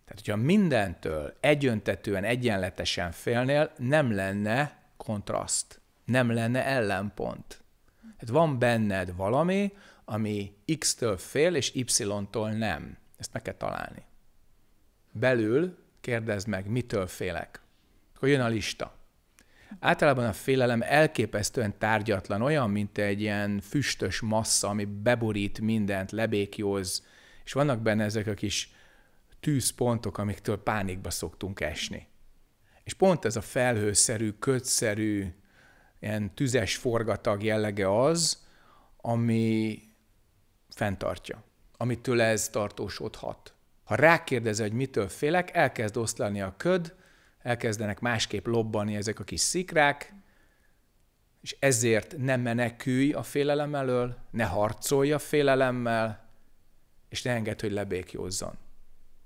[SPEAKER 1] Tehát, hogyha mindentől egyöntetően, egyenletesen félnél, nem lenne kontraszt, nem lenne ellenpont. Hát van benned valami, ami X-től fél, és Y-tól nem. Ezt meg kell találni. Belül kérdezd meg, mitől félek. Akkor jön a lista. Általában a félelem elképesztően tárgyatlan, olyan, mint egy ilyen füstös massza, ami beborít mindent, lebékjóz, és vannak benne ezek a kis tűzpontok, amiktől pánikba szoktunk esni. És pont ez a felhőszerű, kötszerű, ilyen tüzes forgatag jellege az, ami fenntartja, amitől ez tartósodhat. Ha rákérdezi, hogy mitől félek, elkezd oszlani a köd, elkezdenek másképp lobbani ezek a kis szikrák, és ezért nem menekülj a félelem elől, ne harcolj a félelemmel, és ne engedd, hogy lebékjózzon.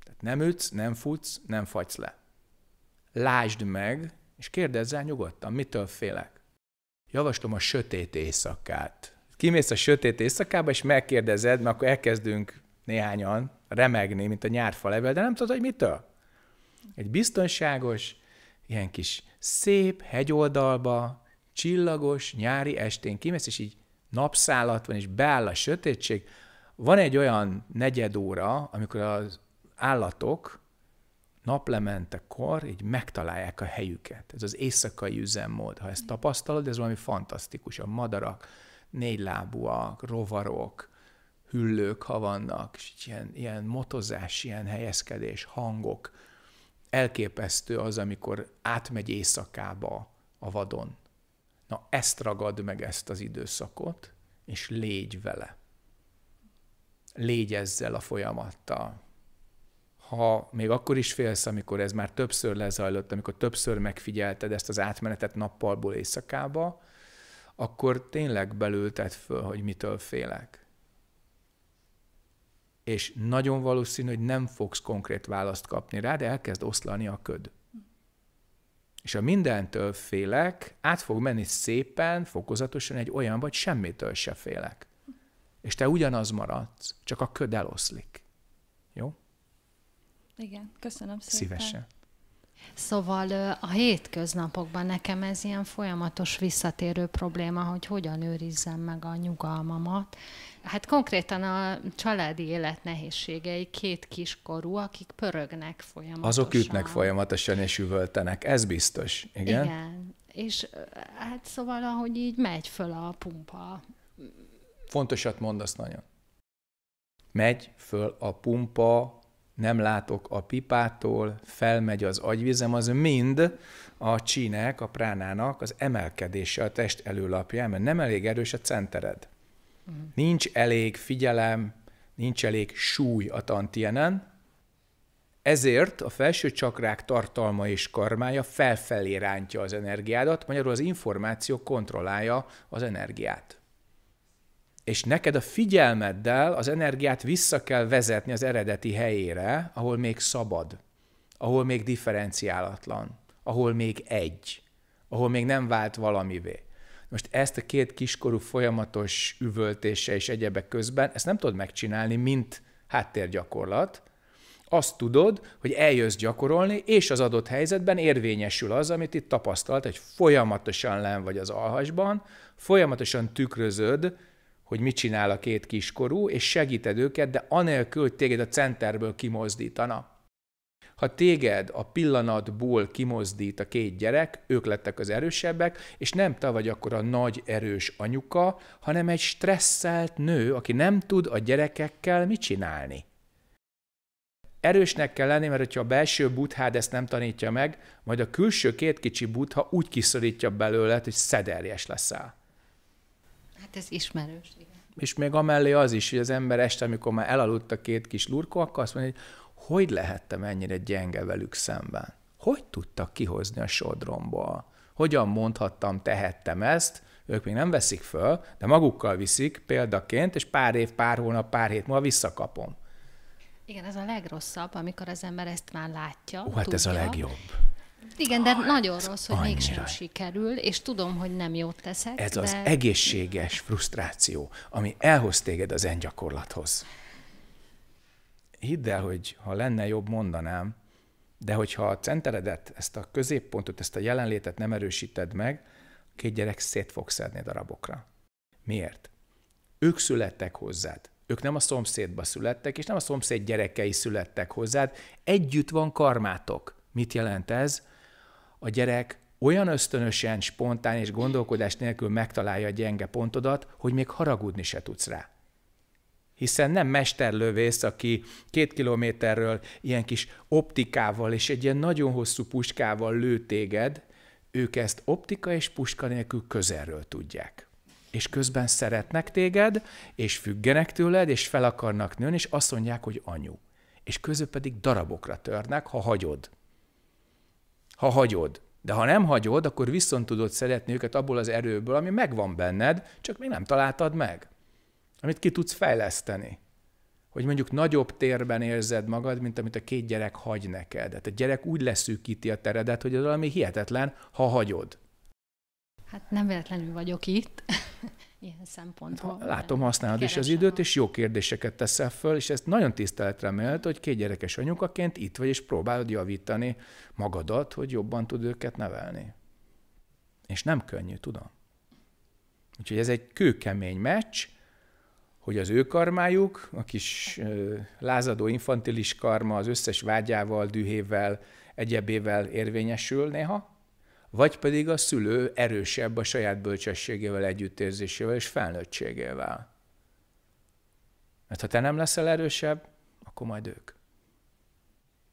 [SPEAKER 1] Tehát nem ütsz, nem futsz, nem fagysz le lásd meg, és kérdezz el nyugodtan, mitől félek. Javaslom a sötét éjszakát. Kimész a sötét éjszakába, és megkérdezed, mert akkor elkezdünk néhányan remegni, mint a nyárfa level, de nem tudod, hogy mitől. Egy biztonságos, ilyen kis szép hegyoldalba, csillagos nyári estén kimész, és így napszállat van, és beáll a sötétség. Van egy olyan negyed óra, amikor az állatok naplementekor így megtalálják a helyüket. Ez az éjszakai üzemmód. Ha ezt mm. tapasztalod, ez valami fantasztikus. A madarak, négylábúak, rovarok, hüllők, ha vannak, és ilyen, ilyen motozás, ilyen helyezkedés, hangok. Elképesztő az, amikor átmegy éjszakába a vadon. Na ezt ragad meg ezt az időszakot, és légy vele. Légy ezzel a folyamattal ha még akkor is félsz, amikor ez már többször lezajlott, amikor többször megfigyelted ezt az átmenetet nappalból éjszakába, akkor tényleg belülted föl, hogy mitől félek. És nagyon valószínű, hogy nem fogsz konkrét választ kapni rá, de elkezd oszlani a köd. És a mindentől félek, át fog menni szépen, fokozatosan egy olyan, vagy semmitől se félek. És te ugyanaz maradsz, csak a köd eloszlik.
[SPEAKER 4] Igen, köszönöm szépen. Szívesen. Szóval a hétköznapokban nekem ez ilyen folyamatos visszatérő probléma, hogy hogyan őrizzem meg a nyugalmamat. Hát konkrétan a családi élet nehézségei két kiskorú, akik pörögnek folyamatosan. Azok ütnek
[SPEAKER 1] folyamatosan és üvöltenek, ez biztos, igen?
[SPEAKER 4] Igen, és hát szóval ahogy így megy föl a pumpa.
[SPEAKER 1] Fontosat mondasz nagyon. Megy föl a pumpa nem látok a pipától, felmegy az agyvizem, az mind a csínek, a pránának az emelkedése a test előlapján, mert nem elég erős a centered. Mm. Nincs elég figyelem, nincs elég súly a tantienen, ezért a felső csakrák tartalma és karmája felfelé rántja az energiádat, magyarul az információ kontrollálja az energiát és neked a figyelmeddel az energiát vissza kell vezetni az eredeti helyére, ahol még szabad, ahol még differenciálatlan, ahol még egy, ahol még nem vált valamivé. Most ezt a két kiskorú folyamatos üvöltése és egyebek közben, ezt nem tudod megcsinálni, mint háttérgyakorlat, azt tudod, hogy eljössz gyakorolni, és az adott helyzetben érvényesül az, amit itt tapasztalt, hogy folyamatosan len vagy az alhasban, folyamatosan tükrözöd hogy mit csinál a két kiskorú, és segíted őket, de anélkül, hogy téged a centerből kimozdítana. Ha téged a pillanatból kimozdít a két gyerek, ők lettek az erősebbek, és nem te vagy akkor a nagy erős anyuka, hanem egy stresszelt nő, aki nem tud a gyerekekkel mit csinálni. Erősnek kell lenni, mert ha a belső buthád ezt nem tanítja meg, majd a külső két kicsi butha úgy kiszorítja belőled, hogy szederjes leszel.
[SPEAKER 4] Hát ez ismerős, igen.
[SPEAKER 1] És még amellé az is, hogy az ember este, amikor már elaludt a két kis lurkó, akkor azt mondja, hogy hogy lehettem ennyire gyenge velük szemben? Hogy tudtak kihozni a sodromból? Hogyan mondhattam, tehettem ezt? Ők még nem veszik föl, de magukkal viszik példaként, és pár év, pár hónap, pár hét múlva visszakapom.
[SPEAKER 4] Igen, ez a legrosszabb, amikor az ember ezt már látja. Ó, hát tudja, ez a legjobb. Igen, de hát, nagyon rossz, hogy annyira. mégsem sikerül, és tudom, hogy nem jót teszek. Ez de... az
[SPEAKER 1] egészséges frusztráció, ami elhoz téged az engyakorlathoz. Hidd el, hogy ha lenne jobb, mondanám, de hogyha a centeredet, ezt a középpontot, ezt a jelenlétet nem erősíted meg, két gyerek szét fog szedni darabokra. Miért? Ők születtek hozzád. Ők nem a szomszédba születtek, és nem a szomszéd gyerekei születtek hozzád. Együtt van karmátok. Mit jelent ez? a gyerek olyan ösztönösen, spontán és gondolkodás nélkül megtalálja a gyenge pontodat, hogy még haragudni se tudsz rá. Hiszen nem mesterlövész, aki két kilométerről ilyen kis optikával és egy ilyen nagyon hosszú puskával lő téged, ők ezt optika és puska nélkül közelről tudják. És közben szeretnek téged, és függenek tőled, és fel akarnak nőni, és azt mondják, hogy anyu. És közül pedig darabokra törnek, ha hagyod ha hagyod. De ha nem hagyod, akkor viszont tudod szeretni őket abból az erőből, ami megvan benned, csak még nem találtad meg. Amit ki tudsz fejleszteni. Hogy mondjuk nagyobb térben érzed magad, mint amit a két gyerek hagy neked. Tehát a gyerek úgy leszűkíti a teredet, hogy az valami hihetetlen, ha hagyod.
[SPEAKER 4] Hát nem véletlenül vagyok itt ilyen hát, szempontból. Hát, látom,
[SPEAKER 1] használod is az időt, és jó kérdéseket teszel föl, és ezt nagyon tiszteletre mellett, hogy két gyerekes anyukaként itt vagy, és próbálod javítani magadat, hogy jobban tud őket nevelni. És nem könnyű, tudom. Úgyhogy ez egy kőkemény meccs, hogy az ő karmájuk, a kis ö, lázadó infantilis karma az összes vágyával, dühével, egyebével érvényesül néha, vagy pedig a szülő erősebb a saját bölcsességével, együttérzésével és felnőttségével. Mert ha te nem leszel erősebb, akkor majd ők.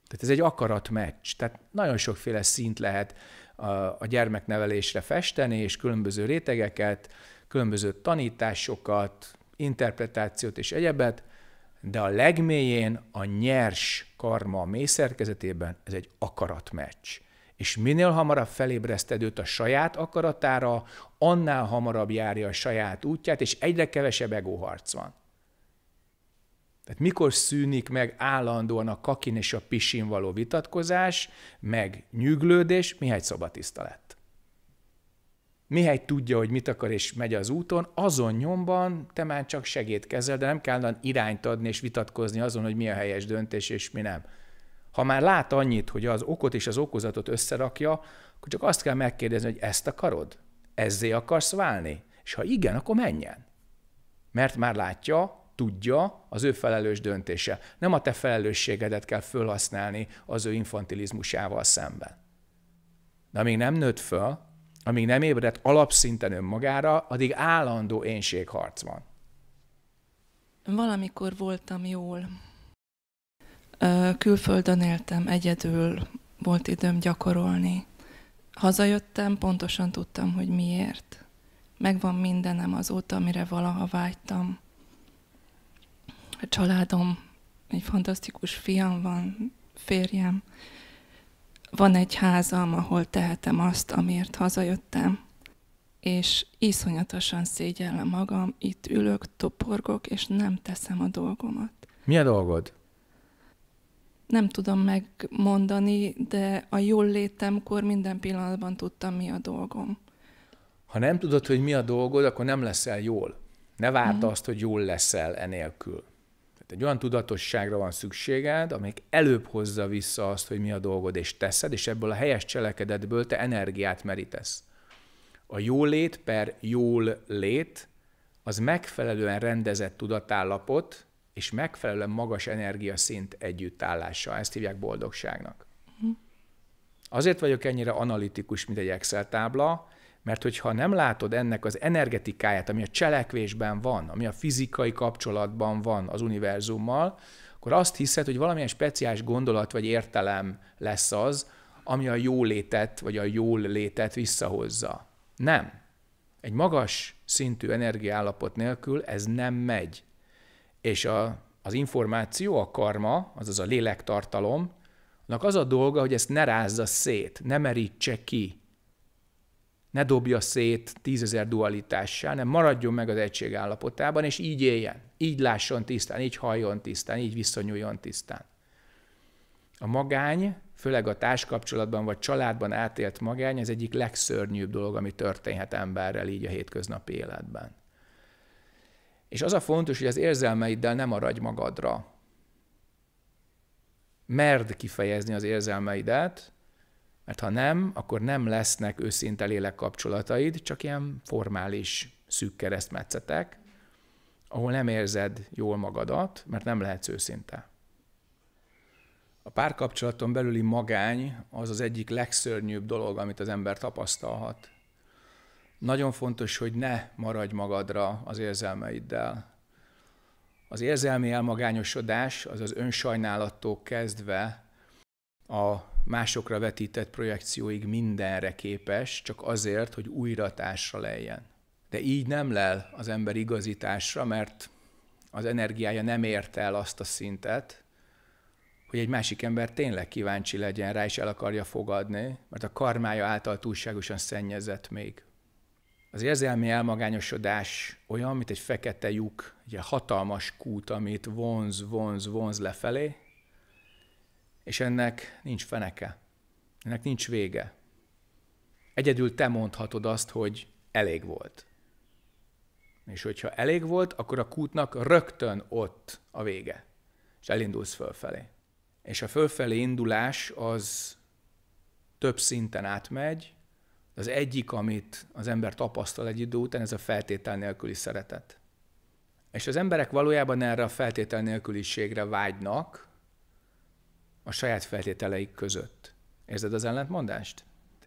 [SPEAKER 1] Tehát ez egy meccs. Tehát nagyon sokféle szint lehet a, a gyermeknevelésre festeni, és különböző rétegeket, különböző tanításokat, interpretációt és egyebet, de a legmélyén a nyers karma mély szerkezetében ez egy akaratmeccs és minél hamarabb felébreszted őt a saját akaratára, annál hamarabb járja a saját útját, és egyre kevesebb egóharc van. Tehát mikor szűnik meg állandóan a kakin és a pisin való vitatkozás, meg nyüglődés, mihely szobatiszta lett. Mihely tudja, hogy mit akar, és megy az úton, azon nyomban te már csak segédkezel, de nem kellene irányt adni és vitatkozni azon, hogy mi a helyes döntés és mi nem. Ha már lát annyit, hogy az okot és az okozatot összerakja, akkor csak azt kell megkérdezni, hogy ezt akarod? Ezzé akarsz válni? És ha igen, akkor menjen. Mert már látja, tudja, az ő felelős döntése. Nem a te felelősségedet kell fölhasználni az ő infantilizmusával szemben. De amíg nem nőtt föl, amíg nem ébredt alapszinten önmagára, addig állandó énségharc van.
[SPEAKER 5] Valamikor voltam jól. Külföldön éltem, egyedül volt időm gyakorolni. Hazajöttem, pontosan tudtam, hogy miért. Megvan mindenem azóta, amire valaha vágytam. A családom, egy fantasztikus fiam van, férjem. Van egy házam, ahol tehetem azt, amiért hazajöttem. És iszonyatosan szégyellem magam, itt ülök, toporgok, és nem teszem a dolgomat.
[SPEAKER 1] Mi a dolgod?
[SPEAKER 5] nem tudom megmondani, de a jól létemkor minden pillanatban tudtam, mi a dolgom.
[SPEAKER 1] Ha nem tudod, hogy mi a dolgod, akkor nem leszel jól. Ne várd mm-hmm. azt, hogy jól leszel enélkül. Tehát egy olyan tudatosságra van szükséged, amelyik előbb hozza vissza azt, hogy mi a dolgod, és teszed, és ebből a helyes cselekedetből te energiát merítesz. A jólét per jól lét az megfelelően rendezett tudatállapot, és megfelelően magas energiaszint együttállása. Ezt hívják boldogságnak. Mhm. Azért vagyok ennyire analitikus, mint egy Excel tábla, mert hogyha nem látod ennek az energetikáját, ami a cselekvésben van, ami a fizikai kapcsolatban van az univerzummal, akkor azt hiszed, hogy valamilyen speciális gondolat vagy értelem lesz az, ami a jó létet vagy a jól létet visszahozza. Nem. Egy magas szintű energiállapot nélkül ez nem megy. És a, az információ, a karma, azaz a lélektartalom, annak az a dolga, hogy ezt ne rázza szét, ne merítse ki, ne dobja szét tízezer dualitással, nem maradjon meg az egység állapotában, és így éljen, így lásson tisztán, így halljon tisztán, így viszonyuljon tisztán. A magány, főleg a társkapcsolatban vagy családban átélt magány, az egyik legszörnyűbb dolog, ami történhet emberrel így a hétköznapi életben. És az a fontos, hogy az érzelmeiddel nem maradj magadra. Merd kifejezni az érzelmeidet, mert ha nem, akkor nem lesznek őszinte lélek kapcsolataid, csak ilyen formális szűk keresztmetszetek, ahol nem érzed jól magadat, mert nem lehetsz őszinte. A párkapcsolaton belüli magány az az egyik legszörnyűbb dolog, amit az ember tapasztalhat. Nagyon fontos, hogy ne maradj magadra az érzelmeiddel. Az érzelmi elmagányosodás az az önsajnálattól kezdve a másokra vetített projekcióig mindenre képes, csak azért, hogy újra társra lejjen. De így nem lel az ember igazításra, mert az energiája nem ért el azt a szintet, hogy egy másik ember tényleg kíváncsi legyen rá, és el akarja fogadni, mert a karmája által túlságosan szennyezett még. Az érzelmi elmagányosodás olyan, mint egy fekete lyuk, egy hatalmas kút, amit vonz, vonz, vonz lefelé, és ennek nincs feneke, ennek nincs vége. Egyedül te mondhatod azt, hogy elég volt. És hogyha elég volt, akkor a kútnak rögtön ott a vége, és elindulsz fölfelé. És a fölfelé indulás az több szinten átmegy, az egyik, amit az ember tapasztal egy idő után, ez a feltétel nélküli szeretet. És az emberek valójában erre a feltétel nélküliségre vágynak a saját feltételeik között. Érzed az ellentmondást?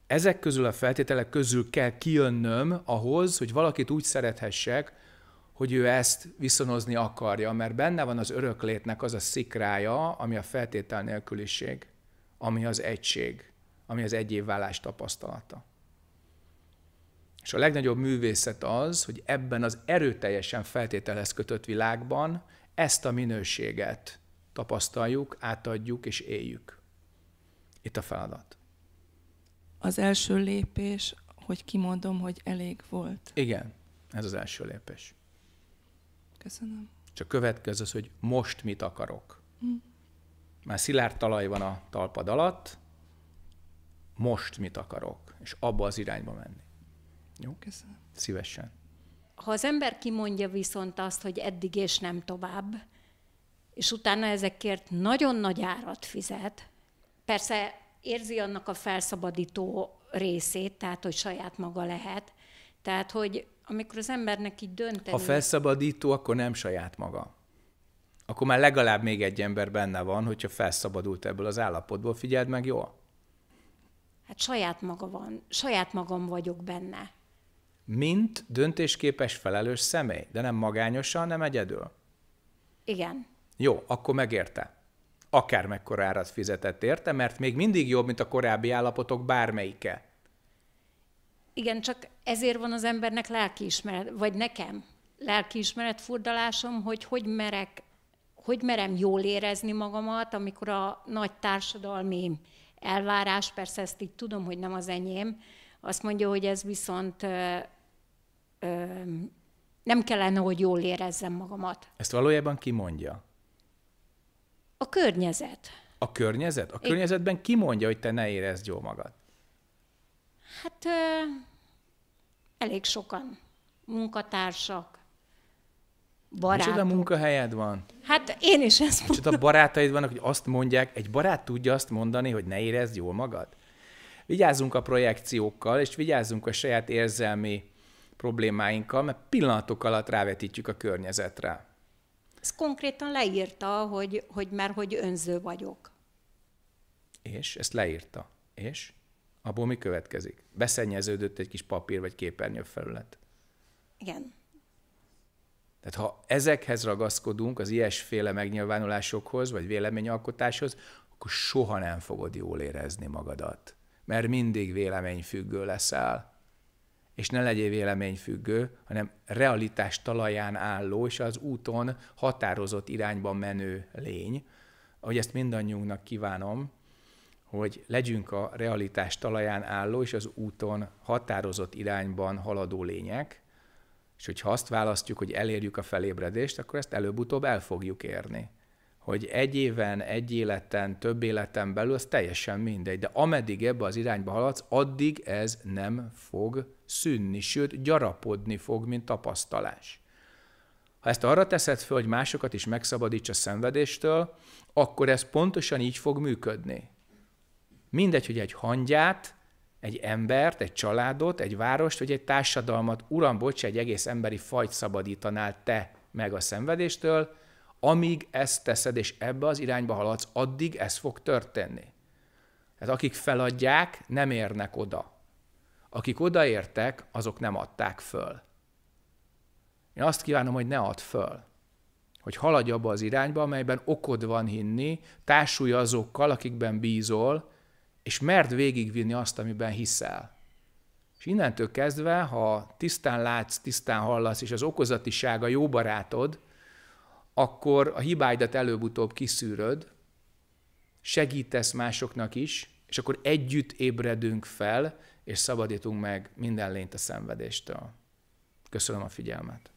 [SPEAKER 1] Ezek közül a feltételek közül kell kijönnöm ahhoz, hogy valakit úgy szerethessek, hogy ő ezt viszonozni akarja, mert benne van az öröklétnek az a szikrája, ami a feltétel nélküliség, ami az egység, ami az egyévvállás tapasztalata. És a legnagyobb művészet az, hogy ebben az erőteljesen feltételhez kötött világban ezt a minőséget tapasztaljuk, átadjuk és éljük. Itt a feladat.
[SPEAKER 5] Az első lépés, hogy kimondom, hogy elég volt.
[SPEAKER 1] Igen, ez az első lépés. Köszönöm. Csak következő az, hogy most mit akarok. Hm. Már szilárd talaj van a talpad alatt, most mit akarok, és abba az irányba menni. Jó, köszönöm. Szívesen.
[SPEAKER 3] Ha az ember kimondja viszont azt, hogy eddig és nem tovább, és utána ezekért nagyon nagy árat fizet, persze érzi annak a felszabadító részét, tehát hogy saját maga lehet, tehát hogy amikor az embernek így dönteni... Ha
[SPEAKER 1] felszabadító, akkor nem saját maga. Akkor már legalább még egy ember benne van, hogyha felszabadult ebből az állapotból, figyeld meg jó?
[SPEAKER 3] Hát saját maga van, saját magam vagyok benne
[SPEAKER 1] mint döntésképes, felelős személy, de nem magányosan, nem egyedül. Igen. Jó, akkor megérte. Akár mekkora árat fizetett érte, mert még mindig jobb, mint a korábbi állapotok bármelyike.
[SPEAKER 3] Igen, csak ezért van az embernek lelkiismeret, vagy nekem lelkiismeret furdalásom, hogy hogy merek, hogy merem jól érezni magamat, amikor a nagy társadalmi elvárás, persze ezt így tudom, hogy nem az enyém, azt mondja, hogy ez viszont nem kellene, hogy jól érezzem magamat.
[SPEAKER 1] Ezt valójában ki mondja?
[SPEAKER 3] A környezet.
[SPEAKER 1] A környezet? A környezetben ki mondja, hogy te ne érezd jól magad?
[SPEAKER 3] Hát ö, elég sokan. Munkatársak, barátok. Micsoda
[SPEAKER 1] munkahelyed van? Hát én is ezt mondom. Micsoda barátaid vannak, hogy azt mondják, egy barát tudja azt mondani, hogy ne érezd jól magad? Vigyázzunk a projekciókkal, és vigyázzunk a saját érzelmi problémáinkkal, mert pillanatok alatt rávetítjük a környezetre.
[SPEAKER 3] Ez konkrétan leírta, hogy, hogy mert hogy önző vagyok.
[SPEAKER 1] És? Ezt leírta. És? Abból mi következik? Beszennyeződött egy kis papír vagy felület. Igen. Tehát ha ezekhez ragaszkodunk, az ilyesféle megnyilvánulásokhoz, vagy véleményalkotáshoz, akkor soha nem fogod jól érezni magadat. Mert mindig véleményfüggő leszel és ne legyél véleményfüggő, hanem realitás talaján álló és az úton határozott irányba menő lény. Ahogy ezt mindannyiunknak kívánom, hogy legyünk a realitás talaján álló és az úton határozott irányban haladó lények, és hogyha azt választjuk, hogy elérjük a felébredést, akkor ezt előbb-utóbb el fogjuk érni hogy egy éven, egy életen, több életen belül, az teljesen mindegy. De ameddig ebbe az irányba haladsz, addig ez nem fog szűnni, sőt, gyarapodni fog, mint tapasztalás. Ha ezt arra teszed föl, hogy másokat is megszabadíts a szenvedéstől, akkor ez pontosan így fog működni. Mindegy, hogy egy hangyát, egy embert, egy családot, egy várost, vagy egy társadalmat, uram, bocs, egy egész emberi fajt szabadítanál te meg a szenvedéstől, amíg ezt teszed, és ebbe az irányba haladsz, addig ez fog történni. Tehát akik feladják, nem érnek oda. Akik odaértek, azok nem adták föl. Én azt kívánom, hogy ne add föl. Hogy haladj abba az irányba, amelyben okod van hinni, társulj azokkal, akikben bízol, és merd végigvinni azt, amiben hiszel. És innentől kezdve, ha tisztán látsz, tisztán hallasz, és az okozatisága jó barátod, akkor a hibáidat előbb-utóbb kiszűröd, segítesz másoknak is, és akkor együtt ébredünk fel, és szabadítunk meg minden lényt a szenvedéstől. Köszönöm a figyelmet.